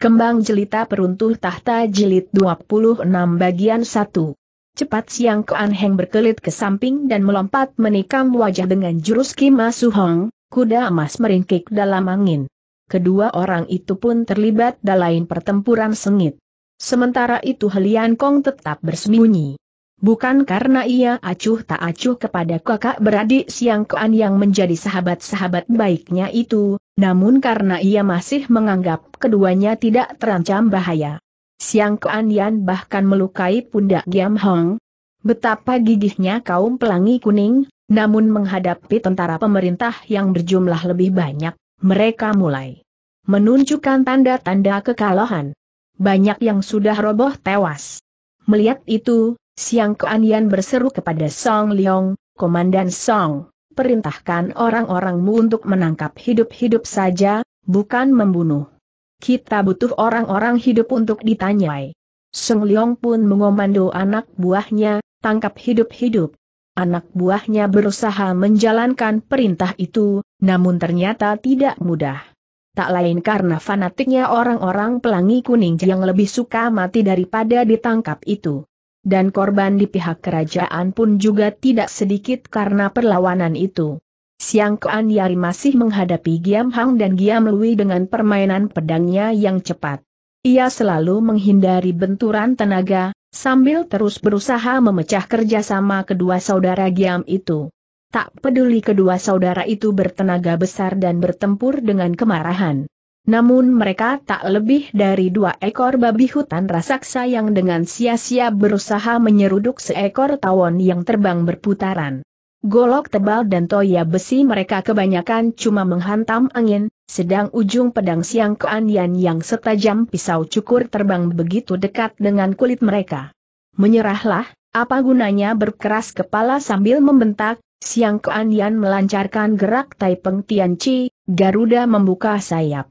Kembang Jelita Peruntuh Tahta Jilid 26 Bagian 1 Cepat siang Koan Heng berkelit ke samping dan melompat menikam wajah dengan jurus Kima Suhong, kuda emas meringkik dalam angin. Kedua orang itu pun terlibat dalam pertempuran sengit. Sementara itu Helian Kong tetap bersembunyi. Bukan karena ia acuh tak acuh kepada kakak beradik Siang koan yang menjadi sahabat-sahabat baiknya itu, namun karena ia masih menganggap keduanya tidak terancam bahaya. Siang Kuan Yan bahkan melukai pundak Giam Hong. Betapa gigihnya kaum pelangi kuning, namun menghadapi tentara pemerintah yang berjumlah lebih banyak, mereka mulai menunjukkan tanda-tanda kekalahan. Banyak yang sudah roboh tewas. Melihat itu, Siang Koanian berseru kepada Song Leong, Komandan Song, perintahkan orang-orangmu untuk menangkap hidup-hidup saja, bukan membunuh. Kita butuh orang-orang hidup untuk ditanyai. Song Leong pun mengomando anak buahnya, tangkap hidup-hidup. Anak buahnya berusaha menjalankan perintah itu, namun ternyata tidak mudah. Tak lain karena fanatiknya orang-orang pelangi kuning yang lebih suka mati daripada ditangkap itu dan korban di pihak kerajaan pun juga tidak sedikit karena perlawanan itu. Siang Kuan Yari masih menghadapi Giam Hang dan Giam Lui dengan permainan pedangnya yang cepat. Ia selalu menghindari benturan tenaga, sambil terus berusaha memecah kerjasama kedua saudara Giam itu. Tak peduli kedua saudara itu bertenaga besar dan bertempur dengan kemarahan. Namun mereka tak lebih dari dua ekor babi hutan raksasa yang dengan sia-sia berusaha menyeruduk seekor tawon yang terbang berputaran. Golok tebal dan toya besi mereka kebanyakan cuma menghantam angin, sedang ujung pedang siang keanian yang setajam pisau cukur terbang begitu dekat dengan kulit mereka. Menyerahlah, apa gunanya berkeras kepala sambil membentak, siang keanian melancarkan gerak taipeng peng tianci, Garuda membuka sayap.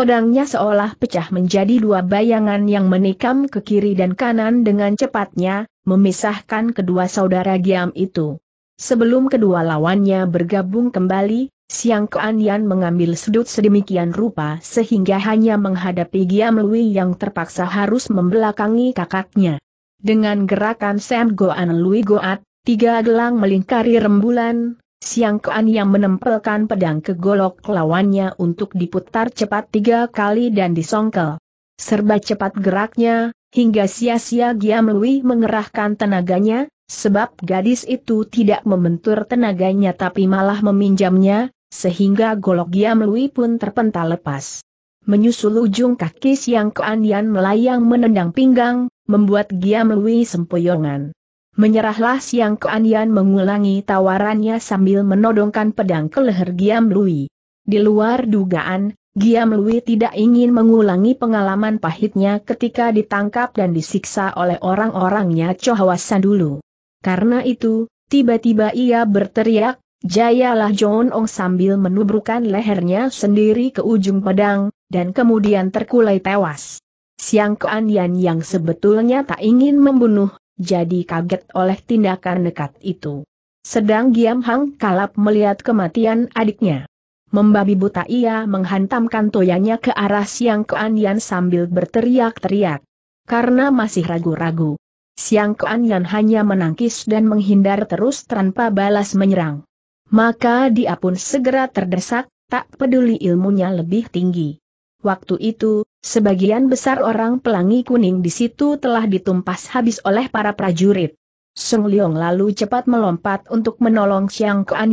Pedangnya seolah pecah menjadi dua bayangan yang menikam ke kiri dan kanan dengan cepatnya, memisahkan kedua saudara Giam itu. Sebelum kedua lawannya bergabung kembali, Siang Keanian mengambil sudut sedemikian rupa sehingga hanya menghadapi Giam Lui yang terpaksa harus membelakangi kakaknya. Dengan gerakan Sam Goan Lui Goat, tiga gelang melingkari rembulan, Siang Kuan yang menempelkan pedang ke golok lawannya untuk diputar cepat tiga kali dan disongkel. Serba cepat geraknya, hingga sia-sia Giam Lui mengerahkan tenaganya, sebab gadis itu tidak membentur tenaganya tapi malah meminjamnya, sehingga golok Giam Lui pun terpental lepas. Menyusul ujung kaki Siang Kuan yang melayang menendang pinggang, membuat Giam Lui sempoyongan. Menyerahlah Siang Keanian mengulangi tawarannya sambil menodongkan pedang ke leher Giam Lui. Di luar dugaan, Giam Lui tidak ingin mengulangi pengalaman pahitnya ketika ditangkap dan disiksa oleh orang-orangnya Chohawasan dulu. Karena itu, tiba-tiba ia berteriak, Jayalah John Ong sambil menubrukan lehernya sendiri ke ujung pedang, dan kemudian terkulai tewas. Siang Yan yang sebetulnya tak ingin membunuh jadi kaget oleh tindakan nekat itu. Sedang Giam Hang kalap melihat kematian adiknya. Membabi buta ia menghantamkan toyanya ke arah Siang Keanyan sambil berteriak-teriak. Karena masih ragu-ragu. Siang Keanyan hanya menangkis dan menghindar terus tanpa balas menyerang. Maka dia pun segera terdesak, tak peduli ilmunya lebih tinggi. Waktu itu, sebagian besar orang pelangi kuning di situ telah ditumpas habis oleh para prajurit. Sung Liong lalu cepat melompat untuk menolong Xiang Kuan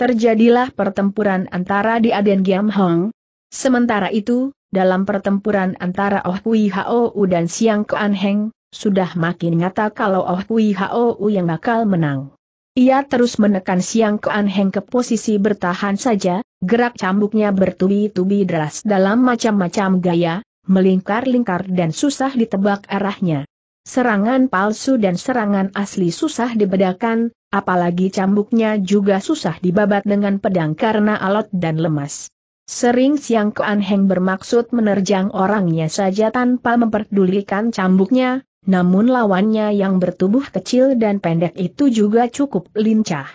Terjadilah pertempuran antara dia dan Giam Hong. Sementara itu, dalam pertempuran antara Oh Pui Hao dan Xiang Kuan Heng, sudah makin nyata kalau Oh Pui Hao yang bakal menang. Ia terus menekan Xiang Kuan Heng ke posisi bertahan saja, Gerak cambuknya bertubi-tubi deras dalam macam-macam gaya, melingkar-lingkar dan susah ditebak arahnya. Serangan palsu dan serangan asli susah dibedakan, apalagi cambuknya juga susah dibabat dengan pedang karena alot dan lemas. Sering Siang Kuan bermaksud menerjang orangnya saja tanpa memperdulikan cambuknya, namun lawannya yang bertubuh kecil dan pendek itu juga cukup lincah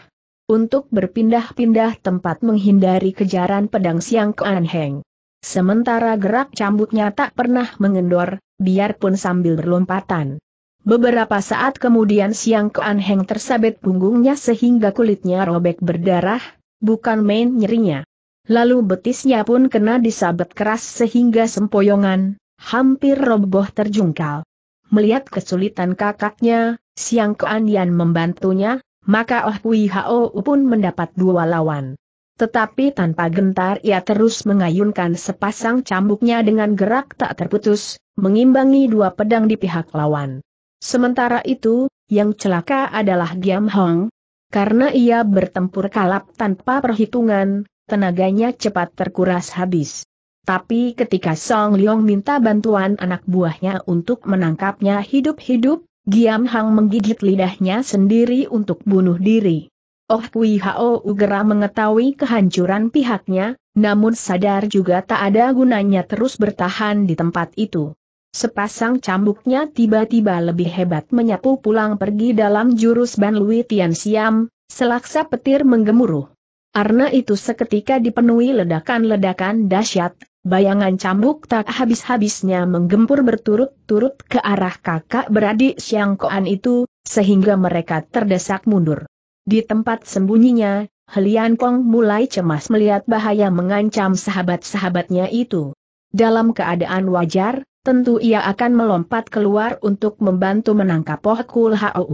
untuk berpindah-pindah tempat menghindari kejaran pedang siang Ke Heng. Sementara gerak cambuknya tak pernah mengendor, biarpun sambil berlompatan. Beberapa saat kemudian siang Ke Heng tersabet punggungnya sehingga kulitnya robek berdarah, bukan main nyerinya. Lalu betisnya pun kena disabet keras sehingga sempoyongan, hampir roboh terjungkal. Melihat kesulitan kakaknya, Siang Kean Yan membantunya, maka Oh Kui Hao pun mendapat dua lawan. Tetapi tanpa gentar ia terus mengayunkan sepasang cambuknya dengan gerak tak terputus, mengimbangi dua pedang di pihak lawan. Sementara itu, yang celaka adalah Giam Hong. Karena ia bertempur kalap tanpa perhitungan, tenaganya cepat terkuras habis. Tapi ketika Song Leong minta bantuan anak buahnya untuk menangkapnya hidup-hidup, Giam Hang menggigit lidahnya sendiri untuk bunuh diri. Oh Kui Hao Ugera mengetahui kehancuran pihaknya, namun sadar juga tak ada gunanya terus bertahan di tempat itu. Sepasang cambuknya tiba-tiba lebih hebat menyapu pulang pergi dalam jurus Ban Lui Tian Siam, selaksa petir menggemuruh. Arna itu seketika dipenuhi ledakan-ledakan dahsyat, Bayangan cambuk tak habis-habisnya menggempur berturut-turut ke arah kakak beradik Siang Koan itu, sehingga mereka terdesak mundur. Di tempat sembunyinya, Helian Kong mulai cemas melihat bahaya mengancam sahabat-sahabatnya itu. Dalam keadaan wajar, tentu ia akan melompat keluar untuk membantu menangkap Pohkul Kool Hau.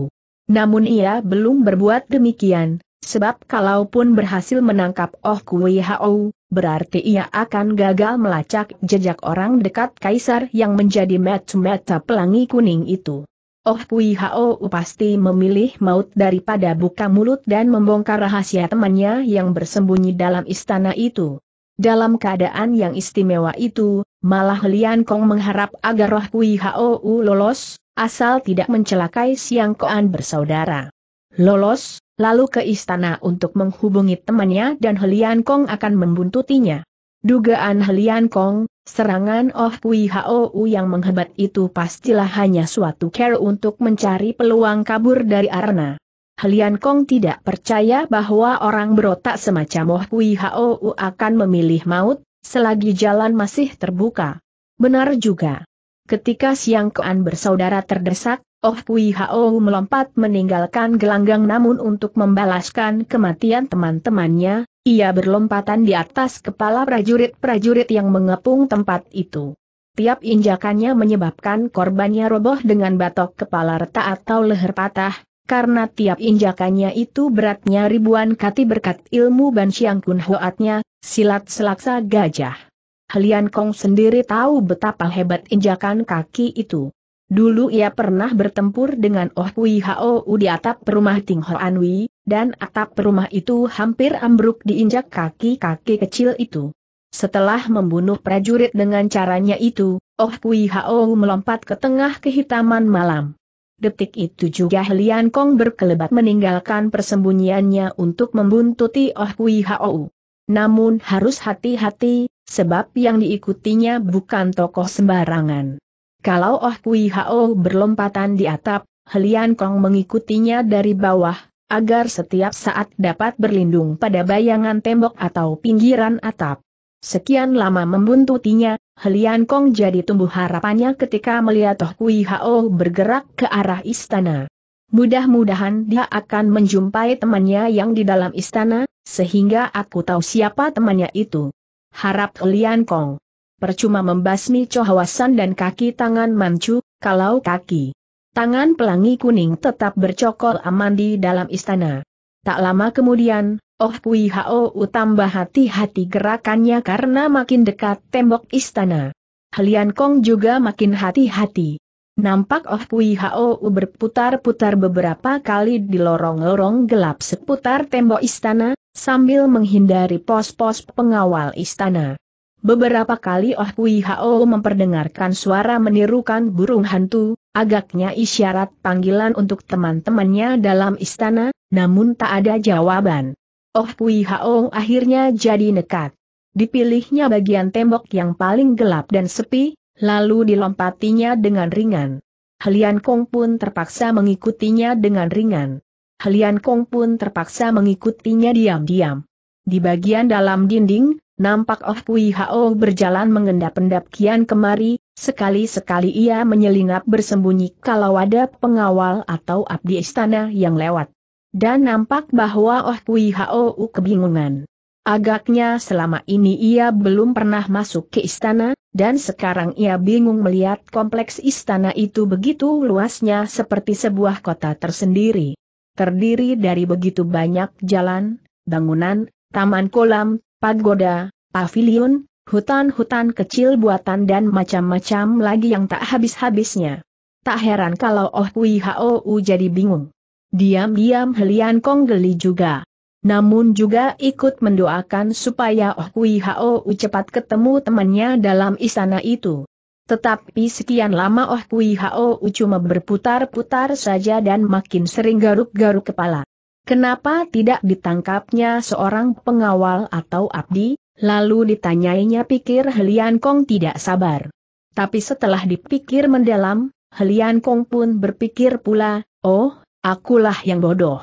Namun ia belum berbuat demikian, sebab kalaupun berhasil menangkap Oh Kui Hau, berarti ia akan gagal melacak jejak orang dekat kaisar yang menjadi mata-mata pelangi kuning itu. Oh Kui Hao pasti memilih maut daripada buka mulut dan membongkar rahasia temannya yang bersembunyi dalam istana itu. Dalam keadaan yang istimewa itu, malah Lian Kong mengharap agar Oh Kui Hao lolos, asal tidak mencelakai Siang Koan bersaudara. Lolos, lalu ke istana untuk menghubungi temannya dan Helian Kong akan membuntutinya. Dugaan Helian Kong, serangan Oh Pui U yang menghebat itu pastilah hanya suatu care untuk mencari peluang kabur dari arena. Helian Kong tidak percaya bahwa orang berotak semacam Oh Pui U akan memilih maut, selagi jalan masih terbuka. Benar juga. Ketika Siang Kean bersaudara terdesak, Oh Kui Hao melompat meninggalkan gelanggang namun untuk membalaskan kematian teman-temannya, ia berlompatan di atas kepala prajurit-prajurit yang mengepung tempat itu. Tiap injakannya menyebabkan korbannya roboh dengan batok kepala retak atau leher patah, karena tiap injakannya itu beratnya ribuan kati berkat ilmu Ban Xiang Kun Hoatnya, silat selaksa gajah. Helian Kong sendiri tahu betapa hebat injakan kaki itu. Dulu ia pernah bertempur dengan Oh Hui Hao di atap rumah Ting Hoan Wi, dan atap rumah itu hampir ambruk diinjak kaki-kaki kecil itu. Setelah membunuh prajurit dengan caranya itu, Oh Hui Hao melompat ke tengah kehitaman malam. Detik itu juga Lian Kong berkelebat meninggalkan persembunyiannya untuk membuntuti Oh Hui Hao. Namun harus hati-hati, sebab yang diikutinya bukan tokoh sembarangan. Kalau Oh Kui Hao berlompatan di atap, Helian Kong mengikutinya dari bawah, agar setiap saat dapat berlindung pada bayangan tembok atau pinggiran atap. Sekian lama membuntutinya, Helian Kong jadi tumbuh harapannya ketika melihat Oh Kui Hao bergerak ke arah istana. Mudah-mudahan dia akan menjumpai temannya yang di dalam istana, sehingga aku tahu siapa temannya itu. Harap Helian Kong percuma membasmi cohawasan dan kaki tangan mancu, kalau kaki tangan pelangi kuning tetap bercokol aman di dalam istana. Tak lama kemudian, Oh Kui Hao tambah hati-hati gerakannya karena makin dekat tembok istana. Helian Kong juga makin hati-hati. Nampak Oh Kui Hao berputar-putar beberapa kali di lorong-lorong gelap seputar tembok istana, sambil menghindari pos-pos pengawal istana. Beberapa kali Oh Kui Hao memperdengarkan suara menirukan burung hantu, agaknya isyarat panggilan untuk teman-temannya dalam istana, namun tak ada jawaban. Oh Kui Hao akhirnya jadi nekat. Dipilihnya bagian tembok yang paling gelap dan sepi, lalu dilompatinya dengan ringan. Helian Kong pun terpaksa mengikutinya dengan ringan. Helian Kong pun terpaksa mengikutinya diam-diam. Di bagian dalam dinding, nampak Oh Kui Hao berjalan mengendap-endap kian kemari, sekali-sekali ia menyelinap bersembunyi kalau ada pengawal atau abdi istana yang lewat. Dan nampak bahwa Oh Kui Hao kebingungan. Agaknya selama ini ia belum pernah masuk ke istana, dan sekarang ia bingung melihat kompleks istana itu begitu luasnya seperti sebuah kota tersendiri. Terdiri dari begitu banyak jalan, bangunan, taman kolam, pagoda, pavilion, hutan-hutan kecil buatan dan macam-macam lagi yang tak habis-habisnya. Tak heran kalau Oh Kui Hou jadi bingung. Diam-diam Helian Kong geli juga. Namun juga ikut mendoakan supaya Oh Kui Hou cepat ketemu temannya dalam istana itu. Tetapi sekian lama Oh Kui Hou cuma berputar-putar saja dan makin sering garuk-garuk kepala. Kenapa tidak ditangkapnya seorang pengawal atau abdi? Lalu ditanyainya pikir Helian Kong tidak sabar. Tapi setelah dipikir mendalam, Helian Kong pun berpikir pula, oh, akulah yang bodoh.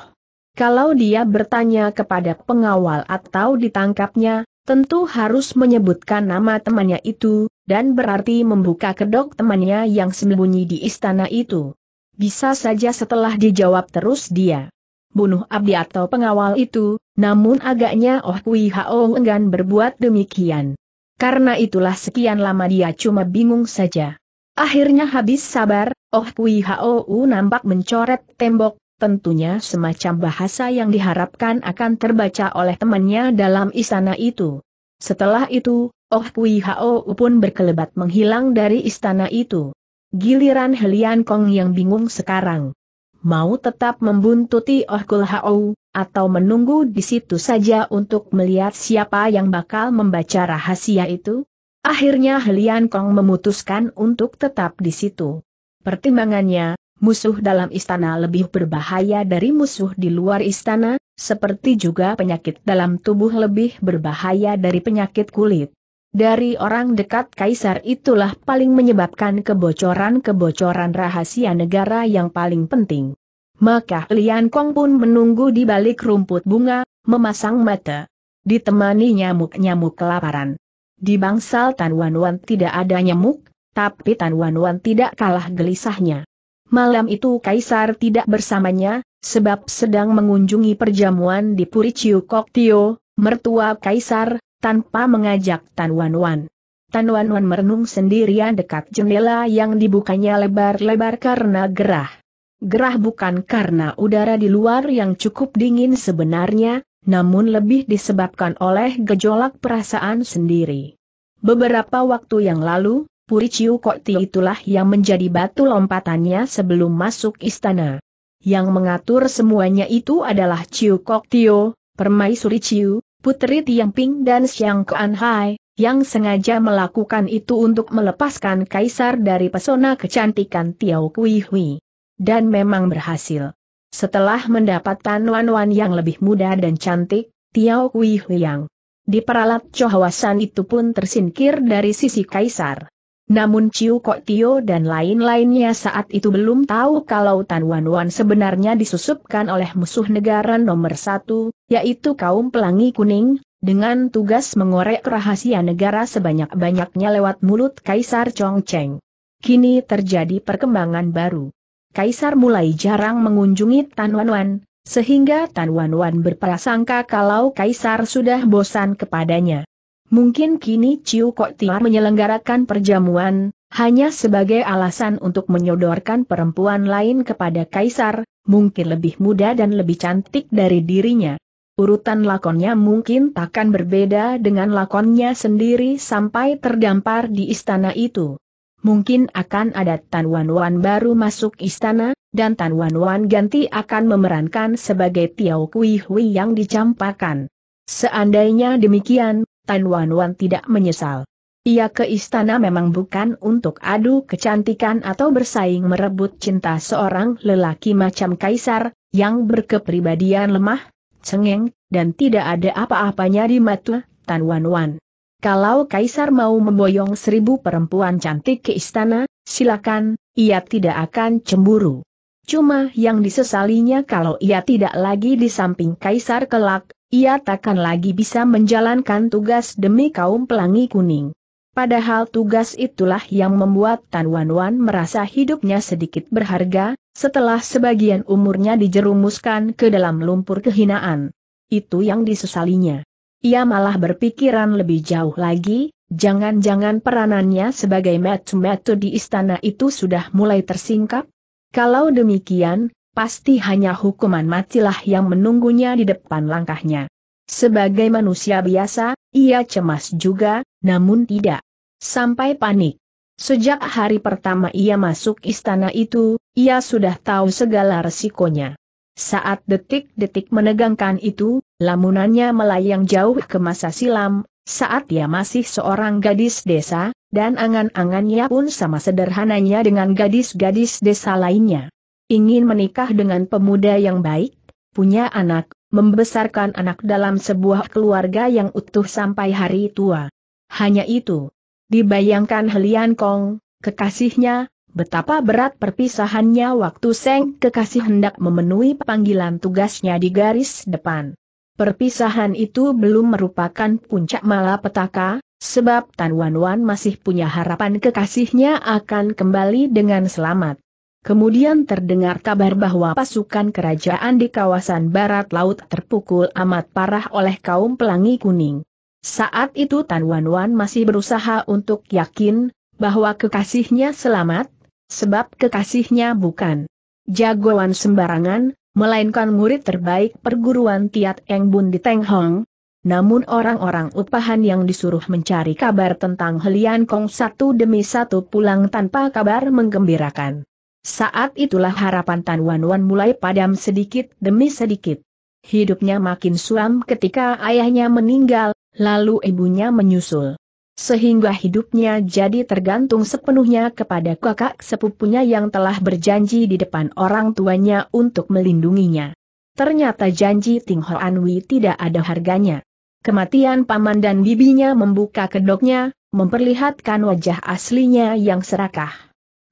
Kalau dia bertanya kepada pengawal atau ditangkapnya, tentu harus menyebutkan nama temannya itu, dan berarti membuka kedok temannya yang sembunyi di istana itu. Bisa saja setelah dijawab terus dia bunuh abdi atau pengawal itu, namun agaknya Oh Kui Hao enggan berbuat demikian. Karena itulah sekian lama dia cuma bingung saja. Akhirnya habis sabar, Oh Kui Hao nampak mencoret tembok, tentunya semacam bahasa yang diharapkan akan terbaca oleh temannya dalam istana itu. Setelah itu, Oh Kui Hao pun berkelebat menghilang dari istana itu. Giliran Helian Kong yang bingung sekarang mau tetap membuntuti Oh Kul Hao, atau menunggu di situ saja untuk melihat siapa yang bakal membaca rahasia itu? Akhirnya Helian Kong memutuskan untuk tetap di situ. Pertimbangannya, musuh dalam istana lebih berbahaya dari musuh di luar istana, seperti juga penyakit dalam tubuh lebih berbahaya dari penyakit kulit. Dari orang dekat kaisar itulah paling menyebabkan kebocoran-kebocoran rahasia negara yang paling penting. Maka Lian Kong pun menunggu di balik rumput bunga, memasang mata. Ditemani nyamuk-nyamuk kelaparan. Di bangsal Tan Wan Wan tidak ada nyamuk, tapi Tan Wan Wan tidak kalah gelisahnya. Malam itu kaisar tidak bersamanya, sebab sedang mengunjungi perjamuan di Puri Chiu Kok Tio, mertua kaisar, tanpa mengajak Tan Wan Wan. Tan Wan Wan merenung sendirian dekat jendela yang dibukanya lebar-lebar karena gerah. Gerah bukan karena udara di luar yang cukup dingin sebenarnya, namun lebih disebabkan oleh gejolak perasaan sendiri. Beberapa waktu yang lalu, Puri Ciu itulah yang menjadi batu lompatannya sebelum masuk istana. Yang mengatur semuanya itu adalah Ciu Kok Tio, Permaisuri Ciu, Putri Tiangping dan Xiang Hai, yang sengaja melakukan itu untuk melepaskan kaisar dari pesona kecantikan Tiao Kui Hui. Dan memang berhasil. Setelah mendapat Tan Wan Wan yang lebih muda dan cantik, Tiao Kui Hui yang diperalat cohawasan itu pun tersingkir dari sisi kaisar. Namun Ciu Kok Tio dan lain-lainnya saat itu belum tahu kalau Tan Wan Wan sebenarnya disusupkan oleh musuh negara nomor satu, yaitu kaum pelangi kuning, dengan tugas mengorek rahasia negara sebanyak-banyaknya lewat mulut Kaisar Chong Cheng. Kini terjadi perkembangan baru. Kaisar mulai jarang mengunjungi Tan Wan Wan, sehingga Tan Wan Wan berprasangka kalau Kaisar sudah bosan kepadanya. Mungkin kini Ciu Kok Tia menyelenggarakan perjamuan, hanya sebagai alasan untuk menyodorkan perempuan lain kepada Kaisar, mungkin lebih muda dan lebih cantik dari dirinya. Urutan lakonnya mungkin takkan berbeda dengan lakonnya sendiri sampai terdampar di istana itu. Mungkin akan ada Tan Wan Wan baru masuk istana, dan Tan Wan Wan ganti akan memerankan sebagai Tiao Kui Hui yang dicampakan. Seandainya demikian, Tan Wan Wan tidak menyesal. Ia ke istana memang bukan untuk adu kecantikan atau bersaing merebut cinta seorang lelaki macam kaisar, yang berkepribadian lemah, cengeng, dan tidak ada apa-apanya di mata Tan Wan Wan. Kalau kaisar mau memboyong seribu perempuan cantik ke istana, silakan, ia tidak akan cemburu. Cuma yang disesalinya kalau ia tidak lagi di samping kaisar kelak, ia takkan lagi bisa menjalankan tugas demi kaum pelangi kuning. Padahal tugas itulah yang membuat Tan Wan Wan merasa hidupnya sedikit berharga, setelah sebagian umurnya dijerumuskan ke dalam lumpur kehinaan. Itu yang disesalinya. Ia malah berpikiran lebih jauh lagi, jangan-jangan peranannya sebagai metu-metu di istana itu sudah mulai tersingkap? Kalau demikian, pasti hanya hukuman matilah yang menunggunya di depan langkahnya. Sebagai manusia biasa, ia cemas juga, namun tidak sampai panik. Sejak hari pertama ia masuk istana itu, ia sudah tahu segala resikonya. Saat detik-detik menegangkan itu, lamunannya melayang jauh ke masa silam, saat ia masih seorang gadis desa, dan angan-angannya pun sama sederhananya dengan gadis-gadis desa lainnya ingin menikah dengan pemuda yang baik, punya anak, membesarkan anak dalam sebuah keluarga yang utuh sampai hari tua. Hanya itu. Dibayangkan Helian Kong, kekasihnya, betapa berat perpisahannya waktu Seng kekasih hendak memenuhi panggilan tugasnya di garis depan. Perpisahan itu belum merupakan puncak malapetaka, sebab Tan Wan Wan masih punya harapan kekasihnya akan kembali dengan selamat. Kemudian terdengar kabar bahwa pasukan kerajaan di kawasan barat laut terpukul amat parah oleh kaum pelangi kuning. Saat itu Tan Wan Wan masih berusaha untuk yakin bahwa kekasihnya selamat, sebab kekasihnya bukan jagoan sembarangan, melainkan murid terbaik perguruan Tiat Eng Bun di Teng Hong. Namun orang-orang upahan yang disuruh mencari kabar tentang Helian Kong satu demi satu pulang tanpa kabar menggembirakan. Saat itulah harapan Tan Wan Wan mulai padam sedikit demi sedikit. Hidupnya makin suram ketika ayahnya meninggal, lalu ibunya menyusul. Sehingga hidupnya jadi tergantung sepenuhnya kepada kakak sepupunya yang telah berjanji di depan orang tuanya untuk melindunginya. Ternyata janji Ting Ho Anwi tidak ada harganya. Kematian paman dan bibinya membuka kedoknya, memperlihatkan wajah aslinya yang serakah.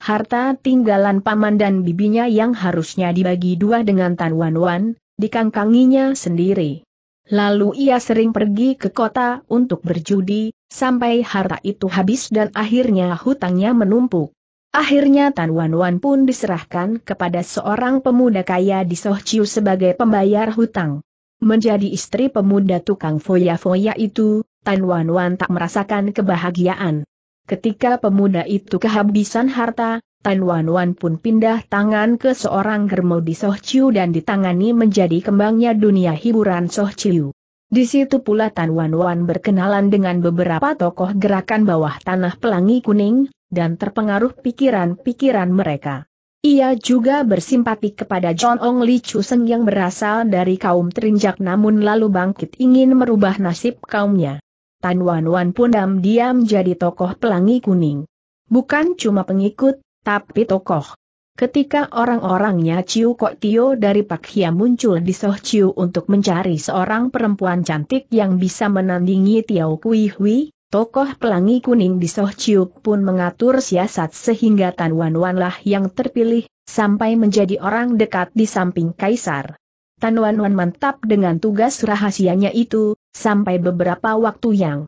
Harta tinggalan paman dan bibinya yang harusnya dibagi dua dengan Tan Wan Wan, dikangkanginya sendiri. Lalu ia sering pergi ke kota untuk berjudi, sampai harta itu habis dan akhirnya hutangnya menumpuk. Akhirnya Tan Wan Wan pun diserahkan kepada seorang pemuda kaya di Sohciu sebagai pembayar hutang. Menjadi istri pemuda tukang foya-foya itu, Tan Wan Wan tak merasakan kebahagiaan. Ketika pemuda itu kehabisan harta, Tan Wan Wan pun pindah tangan ke seorang germo di Soh Chiu dan ditangani menjadi kembangnya dunia hiburan Soh Chiu. Di situ pula Tan Wan Wan berkenalan dengan beberapa tokoh gerakan bawah tanah pelangi kuning, dan terpengaruh pikiran-pikiran mereka. Ia juga bersimpati kepada John Ong Li Seng yang berasal dari kaum terinjak namun lalu bangkit ingin merubah nasib kaumnya. Tan Wan Wan pun diam-diam jadi tokoh pelangi kuning. Bukan cuma pengikut, tapi tokoh. Ketika orang-orangnya Ciu Kok Tio dari Pak Hia muncul di Soh Ciu untuk mencari seorang perempuan cantik yang bisa menandingi Tiao Kui Hui, tokoh pelangi kuning di Soh Ciu pun mengatur siasat sehingga Tan Wan Wan lah yang terpilih, sampai menjadi orang dekat di samping Kaisar. Tan Wan Wan mantap dengan tugas rahasianya itu, sampai beberapa waktu yang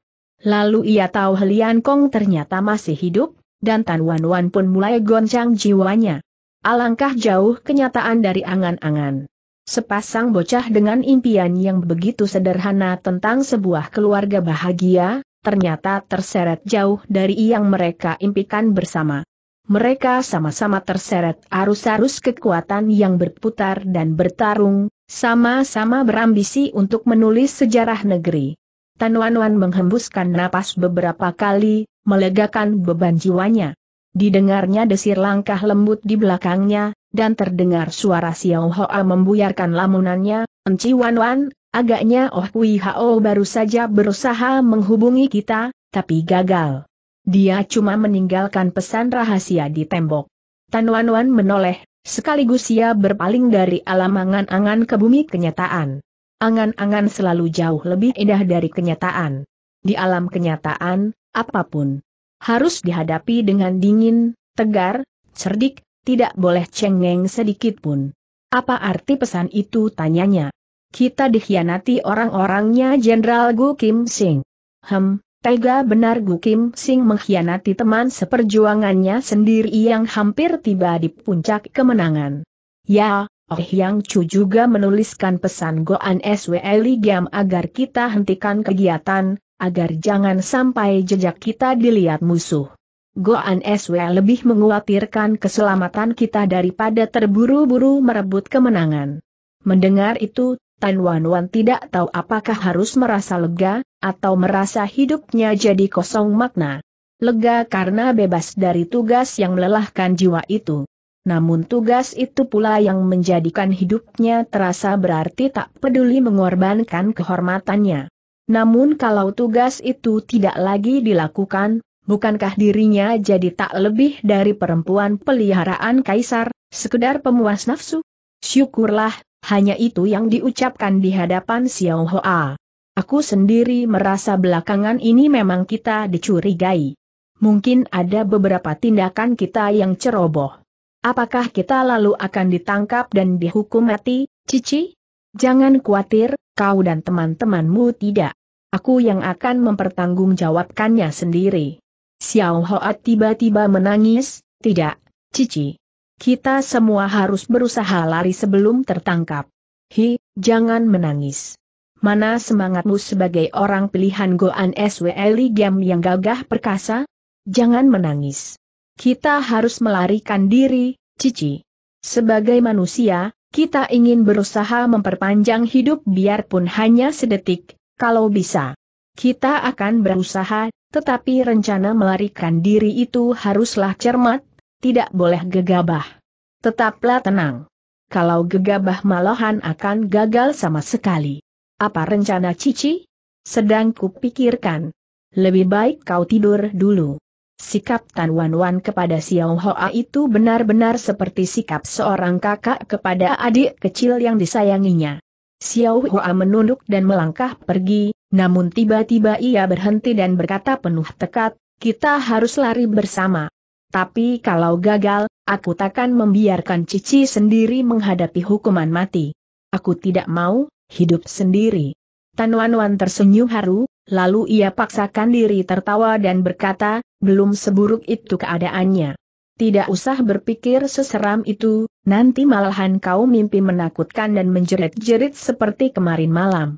lalu ia tahu Helian Kong ternyata masih hidup, dan Tan Wan Wan pun mulai goncang jiwanya. Alangkah jauh kenyataan dari angan-angan. Sepasang bocah dengan impian yang begitu sederhana tentang sebuah keluarga bahagia, ternyata terseret jauh dari yang mereka impikan bersama. Mereka sama-sama terseret arus-arus kekuatan yang berputar dan bertarung, sama-sama berambisi untuk menulis sejarah negeri. Tan Wan Wan menghembuskan napas beberapa kali, melegakan beban jiwanya. Didengarnya desir langkah lembut di belakangnya, dan terdengar suara Xiao Hoa membuyarkan lamunannya, Enci Wan Wan, agaknya Oh Kui Hao baru saja berusaha menghubungi kita, tapi gagal. Dia cuma meninggalkan pesan rahasia di tembok. Tan Wan Wan menoleh, Sekaligus ia berpaling dari alam angan-angan ke bumi kenyataan. Angan-angan selalu jauh lebih indah dari kenyataan. Di alam kenyataan, apapun harus dihadapi dengan dingin, tegar, cerdik, tidak boleh cengeng sedikit pun. Apa arti pesan itu tanyanya? Kita dikhianati orang-orangnya Jenderal Gu Kim Sing. Hem, Tega benar Gu Kim Sing mengkhianati teman seperjuangannya sendiri yang hampir tiba di puncak kemenangan. Ya, Oh Yang Chu juga menuliskan pesan Goan SW Li Giam agar kita hentikan kegiatan, agar jangan sampai jejak kita dilihat musuh. Goan SW lebih mengkhawatirkan keselamatan kita daripada terburu-buru merebut kemenangan. Mendengar itu, Tan Wan Wan tidak tahu apakah harus merasa lega, atau merasa hidupnya jadi kosong makna. Lega karena bebas dari tugas yang melelahkan jiwa itu. Namun tugas itu pula yang menjadikan hidupnya terasa berarti tak peduli mengorbankan kehormatannya. Namun kalau tugas itu tidak lagi dilakukan, bukankah dirinya jadi tak lebih dari perempuan peliharaan kaisar, sekedar pemuas nafsu? Syukurlah, hanya itu yang diucapkan di hadapan Xiao Hoa. Aku sendiri merasa belakangan ini memang kita dicurigai. Mungkin ada beberapa tindakan kita yang ceroboh. Apakah kita lalu akan ditangkap dan dihukum mati, Cici? Jangan khawatir, kau dan teman-temanmu tidak. Aku yang akan mempertanggungjawabkannya sendiri. Xiao Hoat tiba-tiba menangis, tidak, Cici. Kita semua harus berusaha lari sebelum tertangkap. Hi, jangan menangis mana semangatmu sebagai orang pilihan Goan SW game yang gagah perkasa? Jangan menangis. Kita harus melarikan diri, Cici. Sebagai manusia, kita ingin berusaha memperpanjang hidup biarpun hanya sedetik, kalau bisa. Kita akan berusaha, tetapi rencana melarikan diri itu haruslah cermat, tidak boleh gegabah. Tetaplah tenang. Kalau gegabah malahan akan gagal sama sekali. Apa rencana Cici? Sedang kupikirkan. Lebih baik kau tidur dulu. Sikap Tan Wan Wan kepada Xiao Hoa itu benar-benar seperti sikap seorang kakak kepada adik kecil yang disayanginya. Xiao Hoa menunduk dan melangkah pergi, namun tiba-tiba ia berhenti dan berkata penuh tekad, kita harus lari bersama. Tapi kalau gagal, aku takkan membiarkan Cici sendiri menghadapi hukuman mati. Aku tidak mau, Hidup sendiri. Tan Wan Wan tersenyum haru, lalu ia paksakan diri tertawa dan berkata, belum seburuk itu keadaannya. Tidak usah berpikir seseram itu, nanti malahan kau mimpi menakutkan dan menjerit-jerit seperti kemarin malam.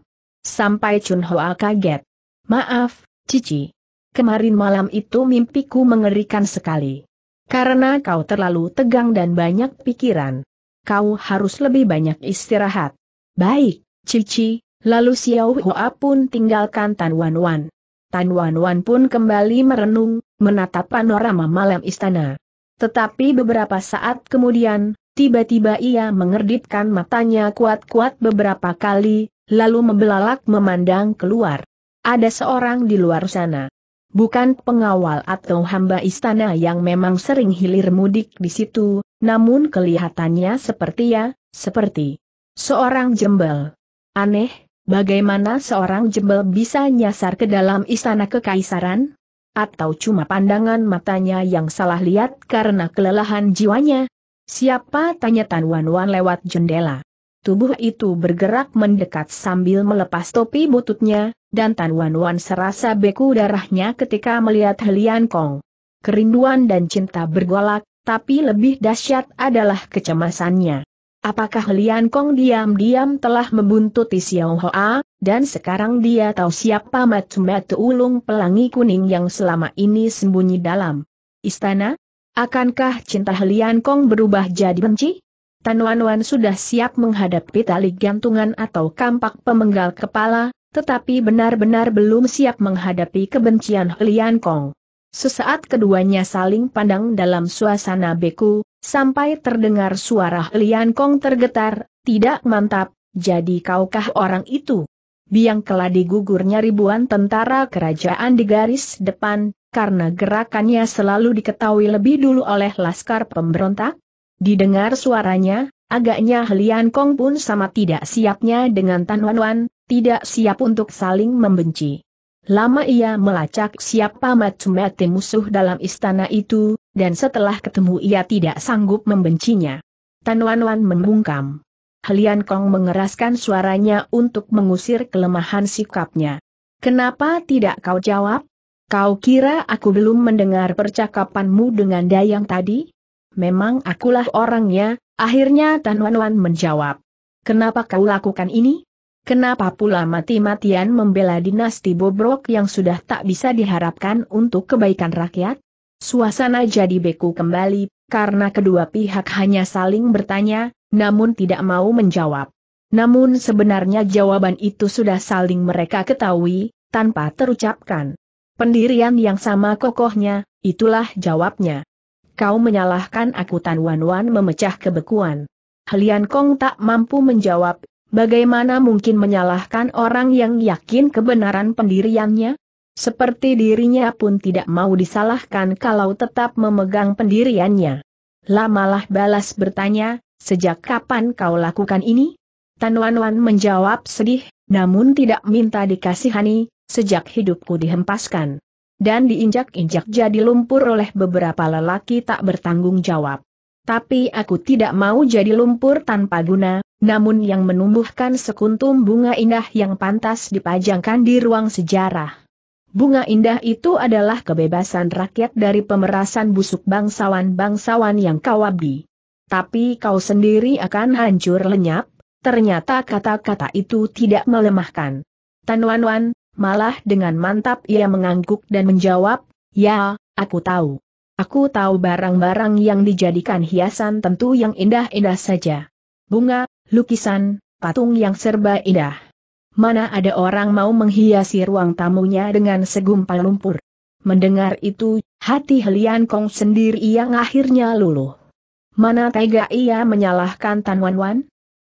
Sampai Chun Hoa kaget. Maaf, Cici. Kemarin malam itu mimpiku mengerikan sekali. Karena kau terlalu tegang dan banyak pikiran. Kau harus lebih banyak istirahat. Baik, Cici, lalu Xiao Hua pun tinggalkan Tan Wan Wan. Tan Wan Wan pun kembali merenung, menatap panorama malam istana. Tetapi beberapa saat kemudian, tiba-tiba ia mengerditkan matanya kuat-kuat beberapa kali, lalu membelalak memandang keluar. Ada seorang di luar sana. Bukan pengawal atau hamba istana yang memang sering hilir mudik di situ, namun kelihatannya seperti ya, seperti seorang jembel. Aneh, bagaimana seorang jembel bisa nyasar ke dalam istana kekaisaran? Atau cuma pandangan matanya yang salah lihat karena kelelahan jiwanya? Siapa tanya Tan Wan Wan lewat jendela. Tubuh itu bergerak mendekat sambil melepas topi bututnya, dan Tan Wan Wan serasa beku darahnya ketika melihat Helian Kong. Kerinduan dan cinta bergolak, tapi lebih dahsyat adalah kecemasannya. Apakah Lian Kong diam-diam telah membuntuti Xiao Hoa, dan sekarang dia tahu siapa Matsumetu Ulung Pelangi Kuning yang selama ini sembunyi dalam istana? Akankah cinta Lian Kong berubah jadi benci? Tan Wan sudah siap menghadapi tali gantungan atau kampak pemenggal kepala, tetapi benar-benar belum siap menghadapi kebencian Lian Kong. Sesaat keduanya saling pandang dalam suasana beku, Sampai terdengar suara Lian Kong tergetar, tidak mantap, jadi kaukah orang itu? Biang keladi gugurnya ribuan tentara kerajaan di garis depan, karena gerakannya selalu diketahui lebih dulu oleh laskar pemberontak. Didengar suaranya, agaknya Lian Kong pun sama tidak siapnya dengan Tan Wan Wan, tidak siap untuk saling membenci. Lama ia melacak siapa macam musuh dalam istana itu, dan setelah ketemu ia tidak sanggup membencinya. Tan Wan Wan membungkam. Helian Kong mengeraskan suaranya untuk mengusir kelemahan sikapnya. Kenapa tidak kau jawab? Kau kira aku belum mendengar percakapanmu dengan Dayang tadi? Memang akulah orangnya, akhirnya Tan Wan Wan menjawab. Kenapa kau lakukan ini? Kenapa pula mati-matian membela dinasti bobrok yang sudah tak bisa diharapkan untuk kebaikan rakyat? Suasana jadi beku kembali, karena kedua pihak hanya saling bertanya, namun tidak mau menjawab. Namun sebenarnya jawaban itu sudah saling mereka ketahui, tanpa terucapkan. Pendirian yang sama kokohnya, itulah jawabnya. Kau menyalahkan aku Tan Wan Wan memecah kebekuan. Helian Kong tak mampu menjawab, bagaimana mungkin menyalahkan orang yang yakin kebenaran pendiriannya? Seperti dirinya pun tidak mau disalahkan kalau tetap memegang pendiriannya. Lamalah balas bertanya, sejak kapan kau lakukan ini? Tan Wan Wan menjawab sedih, namun tidak minta dikasihani, sejak hidupku dihempaskan. Dan diinjak-injak jadi lumpur oleh beberapa lelaki tak bertanggung jawab. Tapi aku tidak mau jadi lumpur tanpa guna, namun yang menumbuhkan sekuntum bunga indah yang pantas dipajangkan di ruang sejarah. Bunga indah itu adalah kebebasan rakyat dari pemerasan busuk bangsawan-bangsawan yang kawabi. Tapi kau sendiri akan hancur lenyap, ternyata kata-kata itu tidak melemahkan. Tan Wan Wan, malah dengan mantap ia mengangguk dan menjawab, ya, aku tahu. Aku tahu barang-barang yang dijadikan hiasan tentu yang indah-indah saja. Bunga, lukisan, patung yang serba indah mana ada orang mau menghiasi ruang tamunya dengan segumpal lumpur. Mendengar itu, hati Helian Kong sendiri yang akhirnya luluh. Mana tega ia menyalahkan Tan Wan Wan?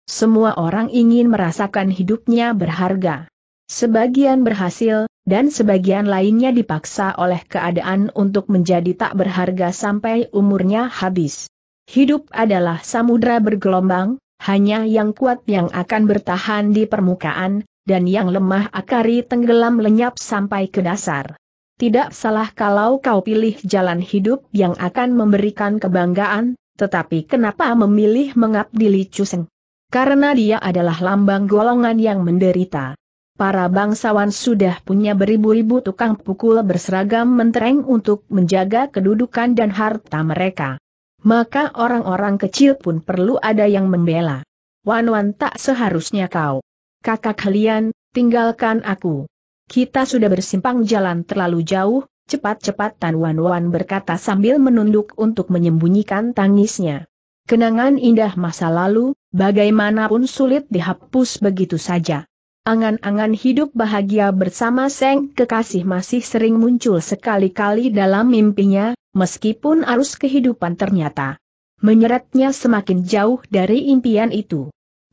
Semua orang ingin merasakan hidupnya berharga. Sebagian berhasil, dan sebagian lainnya dipaksa oleh keadaan untuk menjadi tak berharga sampai umurnya habis. Hidup adalah samudra bergelombang, hanya yang kuat yang akan bertahan di permukaan, dan yang lemah akari tenggelam lenyap sampai ke dasar. Tidak salah kalau kau pilih jalan hidup yang akan memberikan kebanggaan, tetapi kenapa memilih mengabdi Li Chuseng? Karena dia adalah lambang golongan yang menderita. Para bangsawan sudah punya beribu-ribu tukang pukul berseragam mentereng untuk menjaga kedudukan dan harta mereka. Maka orang-orang kecil pun perlu ada yang membela. Wan Wan tak seharusnya kau kakak kalian, tinggalkan aku. Kita sudah bersimpang jalan terlalu jauh, cepat-cepat Tan Wan Wan berkata sambil menunduk untuk menyembunyikan tangisnya. Kenangan indah masa lalu, bagaimanapun sulit dihapus begitu saja. Angan-angan hidup bahagia bersama Seng Kekasih masih sering muncul sekali-kali dalam mimpinya, meskipun arus kehidupan ternyata menyeretnya semakin jauh dari impian itu.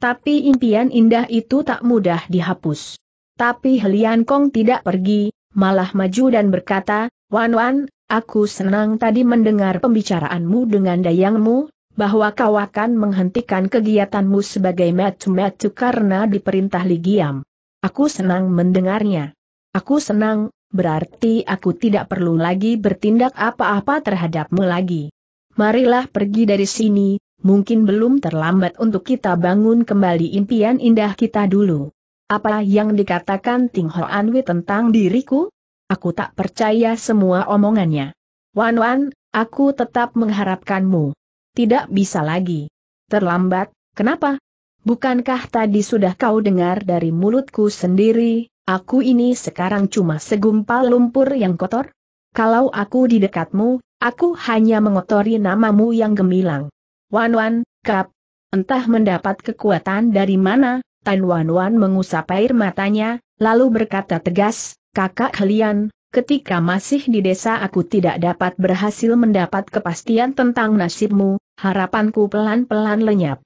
Tapi impian indah itu tak mudah dihapus. Tapi Helian Kong tidak pergi, malah maju dan berkata, Wan Wan, aku senang tadi mendengar pembicaraanmu dengan dayangmu, bahwa kau akan menghentikan kegiatanmu sebagai metu-metu karena diperintah Ligiam. Aku senang mendengarnya. Aku senang, berarti aku tidak perlu lagi bertindak apa-apa terhadapmu lagi. Marilah pergi dari sini, mungkin belum terlambat untuk kita bangun kembali impian indah kita dulu. Apa yang dikatakan Ting Ho Anwi tentang diriku? Aku tak percaya semua omongannya. Wan Wan, aku tetap mengharapkanmu. Tidak bisa lagi. Terlambat, kenapa? Bukankah tadi sudah kau dengar dari mulutku sendiri, aku ini sekarang cuma segumpal lumpur yang kotor? Kalau aku di dekatmu, aku hanya mengotori namamu yang gemilang. Wan Wan, Kap. Entah mendapat kekuatan dari mana, Tan Wan Wan mengusap air matanya, lalu berkata tegas, Kakak kalian, ketika masih di desa aku tidak dapat berhasil mendapat kepastian tentang nasibmu, harapanku pelan-pelan lenyap.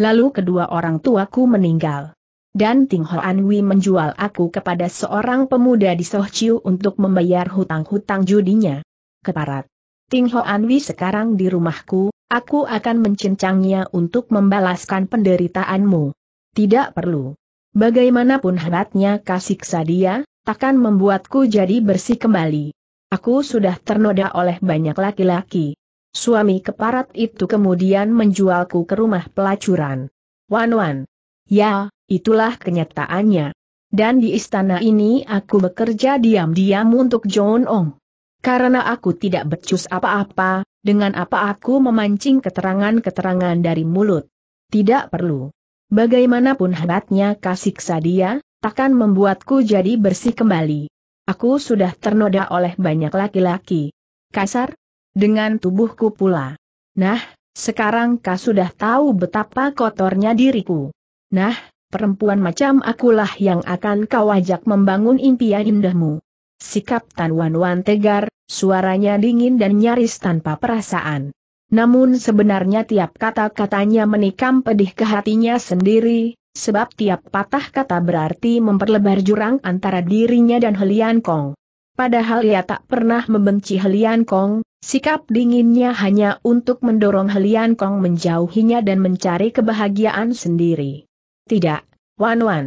Lalu kedua orang tuaku meninggal. Dan Ting Hoan Wi menjual aku kepada seorang pemuda di Sohciu untuk membayar hutang-hutang judinya. Keparat. Ting Hoan Wi sekarang di rumahku, Aku akan mencincangnya untuk membalaskan penderitaanmu. Tidak perlu. Bagaimanapun hebatnya kasih sadia, takkan membuatku jadi bersih kembali. Aku sudah ternoda oleh banyak laki-laki. Suami keparat itu kemudian menjualku ke rumah pelacuran. Wan-wan. Ya, itulah kenyataannya. Dan di istana ini aku bekerja diam-diam untuk John Ong. Karena aku tidak becus apa-apa, dengan apa aku memancing keterangan-keterangan dari mulut? Tidak perlu. Bagaimanapun hebatnya kasih dia, takkan membuatku jadi bersih kembali. Aku sudah ternoda oleh banyak laki-laki. Kasar? Dengan tubuhku pula. Nah, sekarang kau sudah tahu betapa kotornya diriku. Nah, perempuan macam akulah yang akan kau ajak membangun impian indahmu. Sikap Tan Wan Wan tegar, Suaranya dingin dan nyaris tanpa perasaan. Namun sebenarnya tiap kata-katanya menikam pedih ke hatinya sendiri, sebab tiap patah kata berarti memperlebar jurang antara dirinya dan Helian Kong. Padahal ia tak pernah membenci Helian Kong, sikap dinginnya hanya untuk mendorong Helian Kong menjauhinya dan mencari kebahagiaan sendiri. Tidak, Wan Wan.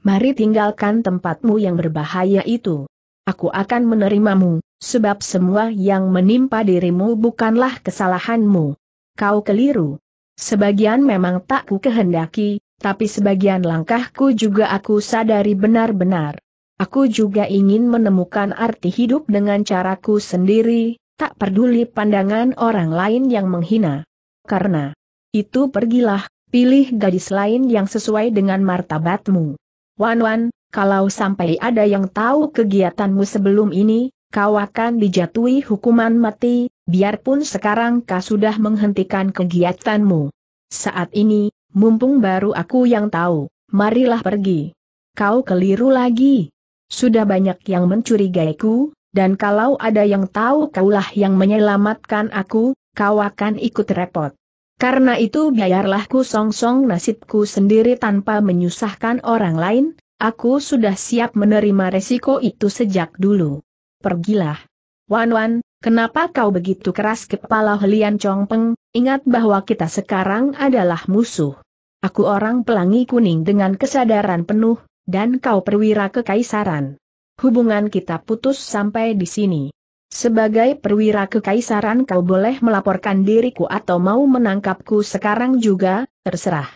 Mari tinggalkan tempatmu yang berbahaya itu. Aku akan menerimamu, Sebab semua yang menimpa dirimu bukanlah kesalahanmu. Kau keliru. Sebagian memang tak ku kehendaki, tapi sebagian langkahku juga aku sadari benar-benar. Aku juga ingin menemukan arti hidup dengan caraku sendiri, tak peduli pandangan orang lain yang menghina. Karena itu pergilah, pilih gadis lain yang sesuai dengan martabatmu. Wan Wan, kalau sampai ada yang tahu kegiatanmu sebelum ini, kau akan dijatuhi hukuman mati, biarpun sekarang kau sudah menghentikan kegiatanmu. Saat ini, mumpung baru aku yang tahu, marilah pergi. Kau keliru lagi. Sudah banyak yang mencurigaiku, dan kalau ada yang tahu kaulah yang menyelamatkan aku, kau akan ikut repot. Karena itu biarlah ku song-song nasibku sendiri tanpa menyusahkan orang lain, aku sudah siap menerima resiko itu sejak dulu pergilah. Wan Wan, kenapa kau begitu keras kepala Helian Peng, ingat bahwa kita sekarang adalah musuh. Aku orang pelangi kuning dengan kesadaran penuh, dan kau perwira kekaisaran. Hubungan kita putus sampai di sini. Sebagai perwira kekaisaran kau boleh melaporkan diriku atau mau menangkapku sekarang juga, terserah.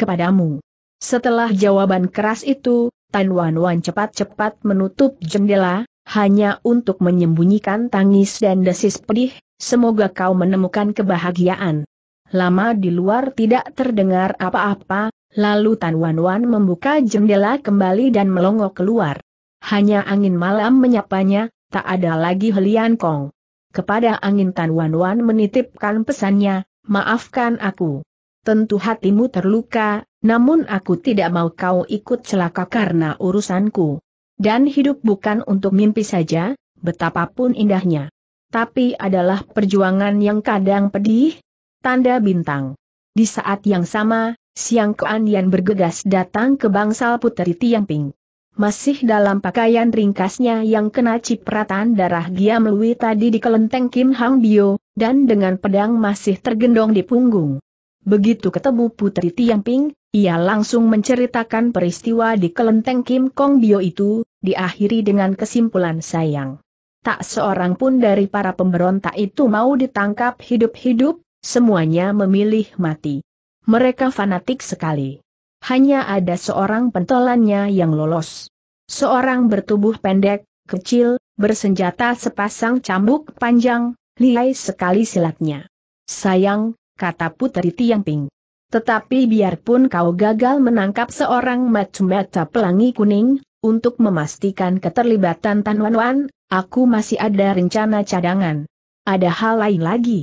Kepadamu. Setelah jawaban keras itu, Tan Wan Wan cepat-cepat menutup jendela, hanya untuk menyembunyikan tangis dan desis pedih, semoga kau menemukan kebahagiaan. Lama di luar tidak terdengar apa-apa, lalu Tan Wan Wan membuka jendela kembali dan melongo keluar. Hanya angin malam menyapanya, tak ada lagi Helian Kong. Kepada angin Tan Wan Wan menitipkan pesannya, maafkan aku. Tentu hatimu terluka, namun aku tidak mau kau ikut celaka karena urusanku. Dan hidup bukan untuk mimpi saja, betapapun indahnya. Tapi adalah perjuangan yang kadang pedih, tanda bintang. Di saat yang sama, Siang keanian bergegas datang ke bangsal puteri Tiangping. Masih dalam pakaian ringkasnya yang kena cipratan darah Giam Lui tadi di kelenteng Kim Hang Bio, dan dengan pedang masih tergendong di punggung. Begitu ketemu puteri Tiangping, ia langsung menceritakan peristiwa di kelenteng Kim Kong Bio itu, diakhiri dengan kesimpulan sayang. Tak seorang pun dari para pemberontak itu mau ditangkap hidup-hidup, semuanya memilih mati. Mereka fanatik sekali. Hanya ada seorang pentolannya yang lolos. Seorang bertubuh pendek, kecil, bersenjata sepasang cambuk panjang, lihai sekali silatnya. Sayang, kata Putri Tiangping. Tetapi biarpun kau gagal menangkap seorang macu-maca pelangi kuning, untuk memastikan keterlibatan Tan Wan Wan, aku masih ada rencana cadangan. Ada hal lain lagi.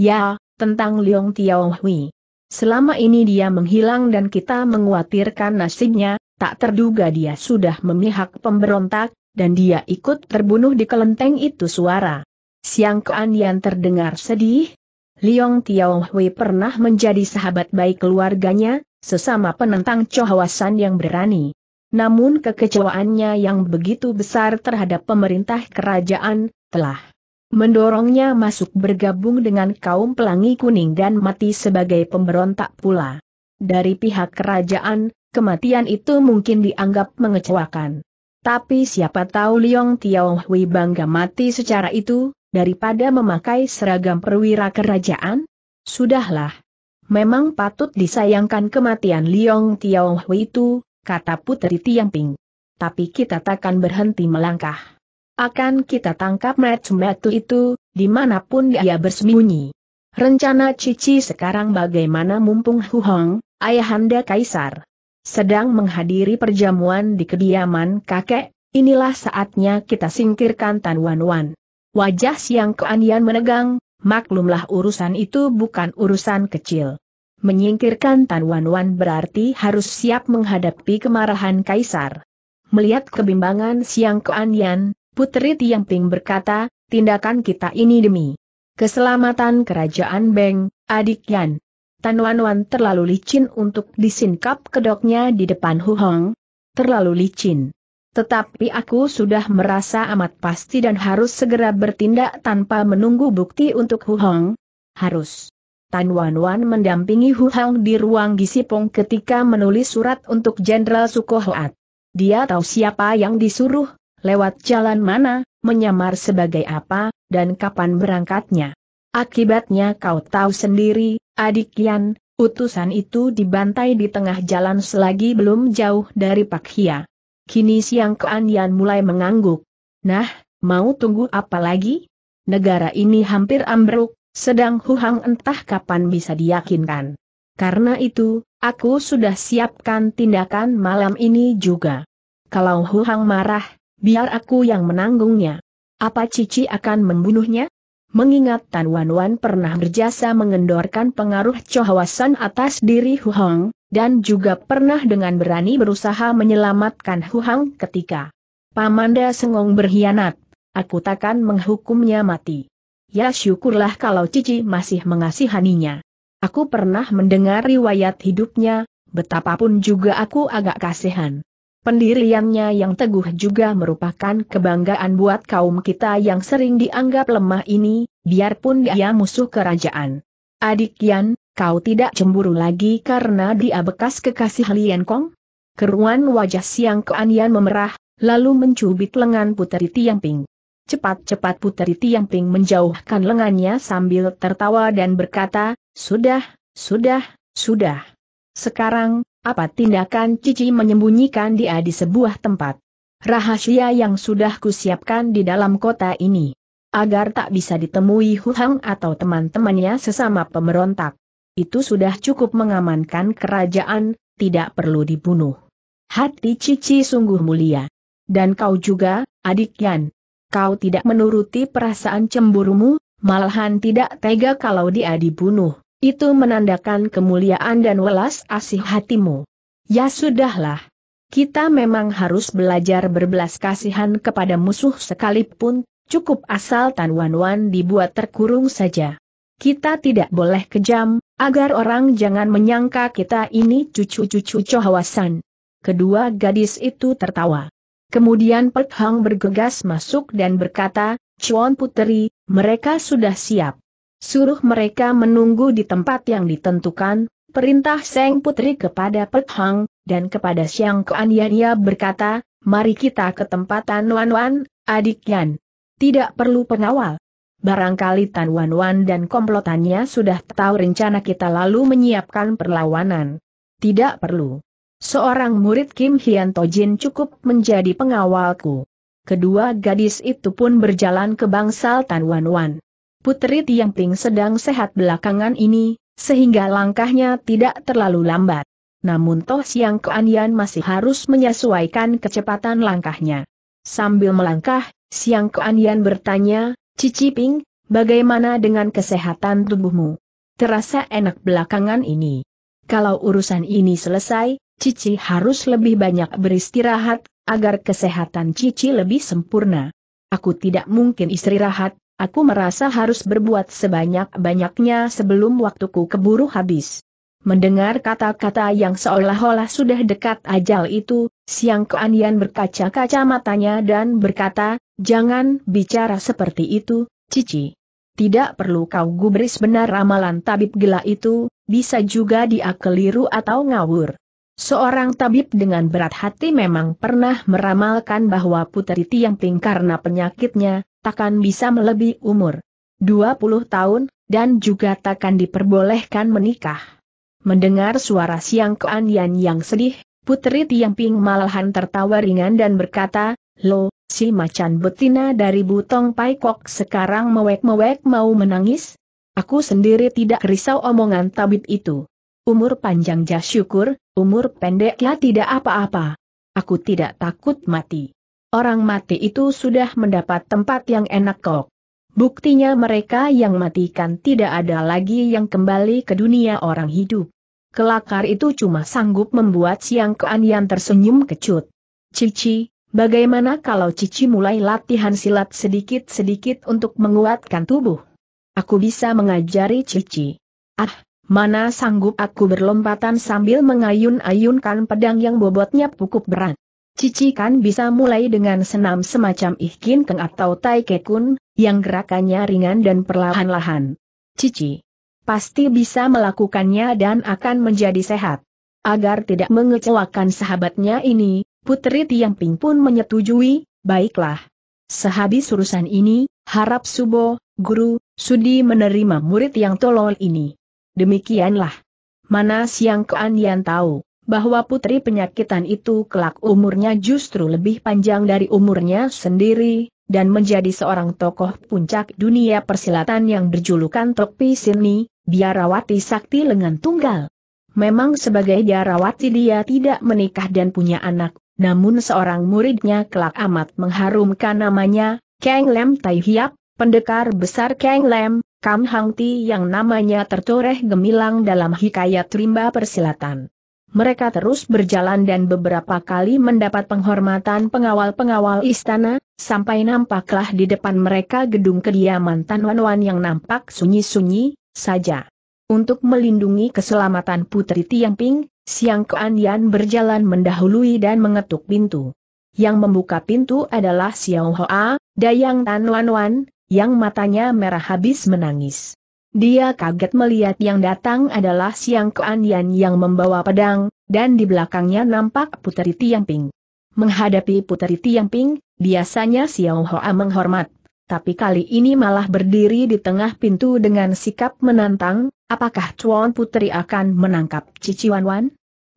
Ya, tentang Liong Tiao Hui. Selama ini dia menghilang dan kita menguatirkan nasibnya, tak terduga dia sudah memihak pemberontak, dan dia ikut terbunuh di kelenteng itu suara. Siang Kean yang terdengar sedih, Liong Tiaohui pernah menjadi sahabat baik keluarganya, sesama penentang Chohawasan yang berani. Namun kekecewaannya yang begitu besar terhadap pemerintah kerajaan, telah mendorongnya masuk bergabung dengan kaum pelangi kuning dan mati sebagai pemberontak pula. Dari pihak kerajaan, kematian itu mungkin dianggap mengecewakan. Tapi siapa tahu Liong Tiaohui bangga mati secara itu, daripada memakai seragam perwira kerajaan? Sudahlah. Memang patut disayangkan kematian Liong Tiaohui itu, kata Putri Tiangping. Tapi kita takkan berhenti melangkah. Akan kita tangkap metu-metu itu, dimanapun dia bersembunyi. Rencana Cici sekarang bagaimana mumpung Hu Hong, ayahanda Kaisar sedang menghadiri perjamuan di kediaman kakek, inilah saatnya kita singkirkan Tan Wan Wan. Wajah Siang Keanian menegang, maklumlah urusan itu bukan urusan kecil. Menyingkirkan Tan Wan Wan berarti harus siap menghadapi kemarahan Kaisar. Melihat kebimbangan Siang Keanian, Putri Tiangping berkata, tindakan kita ini demi keselamatan kerajaan Beng, adik Yan. Tan Wan Wan terlalu licin untuk disingkap kedoknya di depan Hu Hong. Terlalu licin. Tetapi aku sudah merasa amat pasti dan harus segera bertindak tanpa menunggu bukti untuk Hu Hong. Harus. Tan Wan Wan mendampingi Hu Hong di ruang Gisipong ketika menulis surat untuk Jenderal Sukohoat. Dia tahu siapa yang disuruh, lewat jalan mana, menyamar sebagai apa, dan kapan berangkatnya. Akibatnya kau tahu sendiri, adik Yan, utusan itu dibantai di tengah jalan selagi belum jauh dari Pak Pakhia. Kini Siang Keanian mulai mengangguk. Nah, mau tunggu apa lagi? Negara ini hampir ambruk, sedang Huhang entah kapan bisa diyakinkan. Karena itu, aku sudah siapkan tindakan malam ini juga. Kalau Huhang marah, biar aku yang menanggungnya. Apa Cici akan membunuhnya? mengingat Tan Wan Wan pernah berjasa mengendorkan pengaruh cohawasan atas diri Hu Hong, dan juga pernah dengan berani berusaha menyelamatkan Hu Hong ketika Pamanda Sengong berkhianat. Aku takkan menghukumnya mati. Ya syukurlah kalau Cici masih mengasihaninya. Aku pernah mendengar riwayat hidupnya, betapapun juga aku agak kasihan. Pendiriannya yang teguh juga merupakan kebanggaan buat kaum kita yang sering dianggap lemah ini, biarpun dia musuh kerajaan. Adik Yan, kau tidak cemburu lagi karena dia bekas kekasih Lian Kong? Keruan wajah Siang keanian memerah, lalu mencubit lengan Puteri Tiangping. Cepat-cepat Puteri Tiangping menjauhkan lengannya sambil tertawa dan berkata, Sudah, sudah, sudah. Sekarang, apa tindakan Cici menyembunyikan dia di sebuah tempat? Rahasia yang sudah kusiapkan di dalam kota ini. Agar tak bisa ditemui Hu Hang atau teman-temannya sesama pemberontak. Itu sudah cukup mengamankan kerajaan, tidak perlu dibunuh. Hati Cici sungguh mulia. Dan kau juga, adik Yan. Kau tidak menuruti perasaan cemburumu, malahan tidak tega kalau dia dibunuh. Itu menandakan kemuliaan dan welas asih hatimu. Ya sudahlah. Kita memang harus belajar berbelas kasihan kepada musuh sekalipun, cukup asal Tan Wan Wan dibuat terkurung saja. Kita tidak boleh kejam, agar orang jangan menyangka kita ini cucu-cucu cohawasan. Kedua gadis itu tertawa. Kemudian Pek bergegas masuk dan berkata, Chuan Puteri, mereka sudah siap. Suruh mereka menunggu di tempat yang ditentukan, perintah Seng Putri kepada Pek Hang, dan kepada Siang Kuan Yan ia berkata, mari kita ke tempat Tan Wan Wan, adik Yan. Tidak perlu pengawal. Barangkali Tan Wan Wan dan komplotannya sudah tahu rencana kita lalu menyiapkan perlawanan. Tidak perlu. Seorang murid Kim Hian Tojin cukup menjadi pengawalku. Kedua gadis itu pun berjalan ke bangsal Tan Wan Wan. Putri Tiang Ting sedang sehat belakangan ini, sehingga langkahnya tidak terlalu lambat. Namun Toh Siang Keanyan masih harus menyesuaikan kecepatan langkahnya. Sambil melangkah, Siang Keanyan bertanya, Cici Ping, bagaimana dengan kesehatan tubuhmu? Terasa enak belakangan ini. Kalau urusan ini selesai, Cici harus lebih banyak beristirahat, agar kesehatan Cici lebih sempurna. Aku tidak mungkin istirahat, Aku merasa harus berbuat sebanyak-banyaknya sebelum waktuku keburu habis. Mendengar kata-kata yang seolah-olah sudah dekat ajal itu, Siang Keanian berkaca-kaca matanya dan berkata, Jangan bicara seperti itu, Cici. Tidak perlu kau gubris benar ramalan tabib gila itu, bisa juga dia keliru atau ngawur. Seorang tabib dengan berat hati memang pernah meramalkan bahwa putri Tiang ting karena penyakitnya, takkan bisa melebihi umur 20 tahun, dan juga takkan diperbolehkan menikah. Mendengar suara Siang Kuan yang sedih, Putri Tiangping malahan tertawa ringan dan berkata, Lo, si macan betina dari Butong Paikok sekarang mewek-mewek mau menangis? Aku sendiri tidak risau omongan tabib itu. Umur panjang jah syukur, umur pendek ya tidak apa-apa. Aku tidak takut mati. Orang mati itu sudah mendapat tempat yang enak kok. Buktinya mereka yang matikan tidak ada lagi yang kembali ke dunia orang hidup. Kelakar itu cuma sanggup membuat siang keanian tersenyum kecut. Cici, bagaimana kalau Cici mulai latihan silat sedikit-sedikit untuk menguatkan tubuh? Aku bisa mengajari Cici. Ah, mana sanggup aku berlompatan sambil mengayun-ayunkan pedang yang bobotnya cukup berat. Cici kan bisa mulai dengan senam semacam ikin keng atau tai kekun, yang gerakannya ringan dan perlahan-lahan. Cici pasti bisa melakukannya dan akan menjadi sehat. Agar tidak mengecewakan sahabatnya ini, Putri Tiangping pun menyetujui, baiklah. Sehabis urusan ini, harap Subo, guru, sudi menerima murid yang tolol ini. Demikianlah. Mana Siang Kean tahu? bahwa putri penyakitan itu kelak umurnya justru lebih panjang dari umurnya sendiri, dan menjadi seorang tokoh puncak dunia persilatan yang berjulukan Tokpi Sini, biarawati sakti lengan tunggal. Memang sebagai biarawati dia tidak menikah dan punya anak, namun seorang muridnya kelak amat mengharumkan namanya, Kang Lem Tai Hiap, pendekar besar Kang Lem, Kam Hang Ti yang namanya tertoreh gemilang dalam hikayat rimba persilatan mereka terus berjalan dan beberapa kali mendapat penghormatan pengawal-pengawal istana, sampai nampaklah di depan mereka gedung kediaman Tan Wan Wan yang nampak sunyi-sunyi saja. Untuk melindungi keselamatan Putri Tiang Ping, Siang Kuan Yan berjalan mendahului dan mengetuk pintu. Yang membuka pintu adalah Xiao Hoa, Dayang Tan Wan Wan, yang matanya merah habis menangis. Dia kaget melihat yang datang adalah Siang Keanyan yang membawa pedang, dan di belakangnya nampak Puteri Tiangping. Menghadapi Puteri Tiangping, biasanya Xiao Hoa menghormat. Tapi kali ini malah berdiri di tengah pintu dengan sikap menantang, apakah Chuan Putri akan menangkap Cici Wan Wan?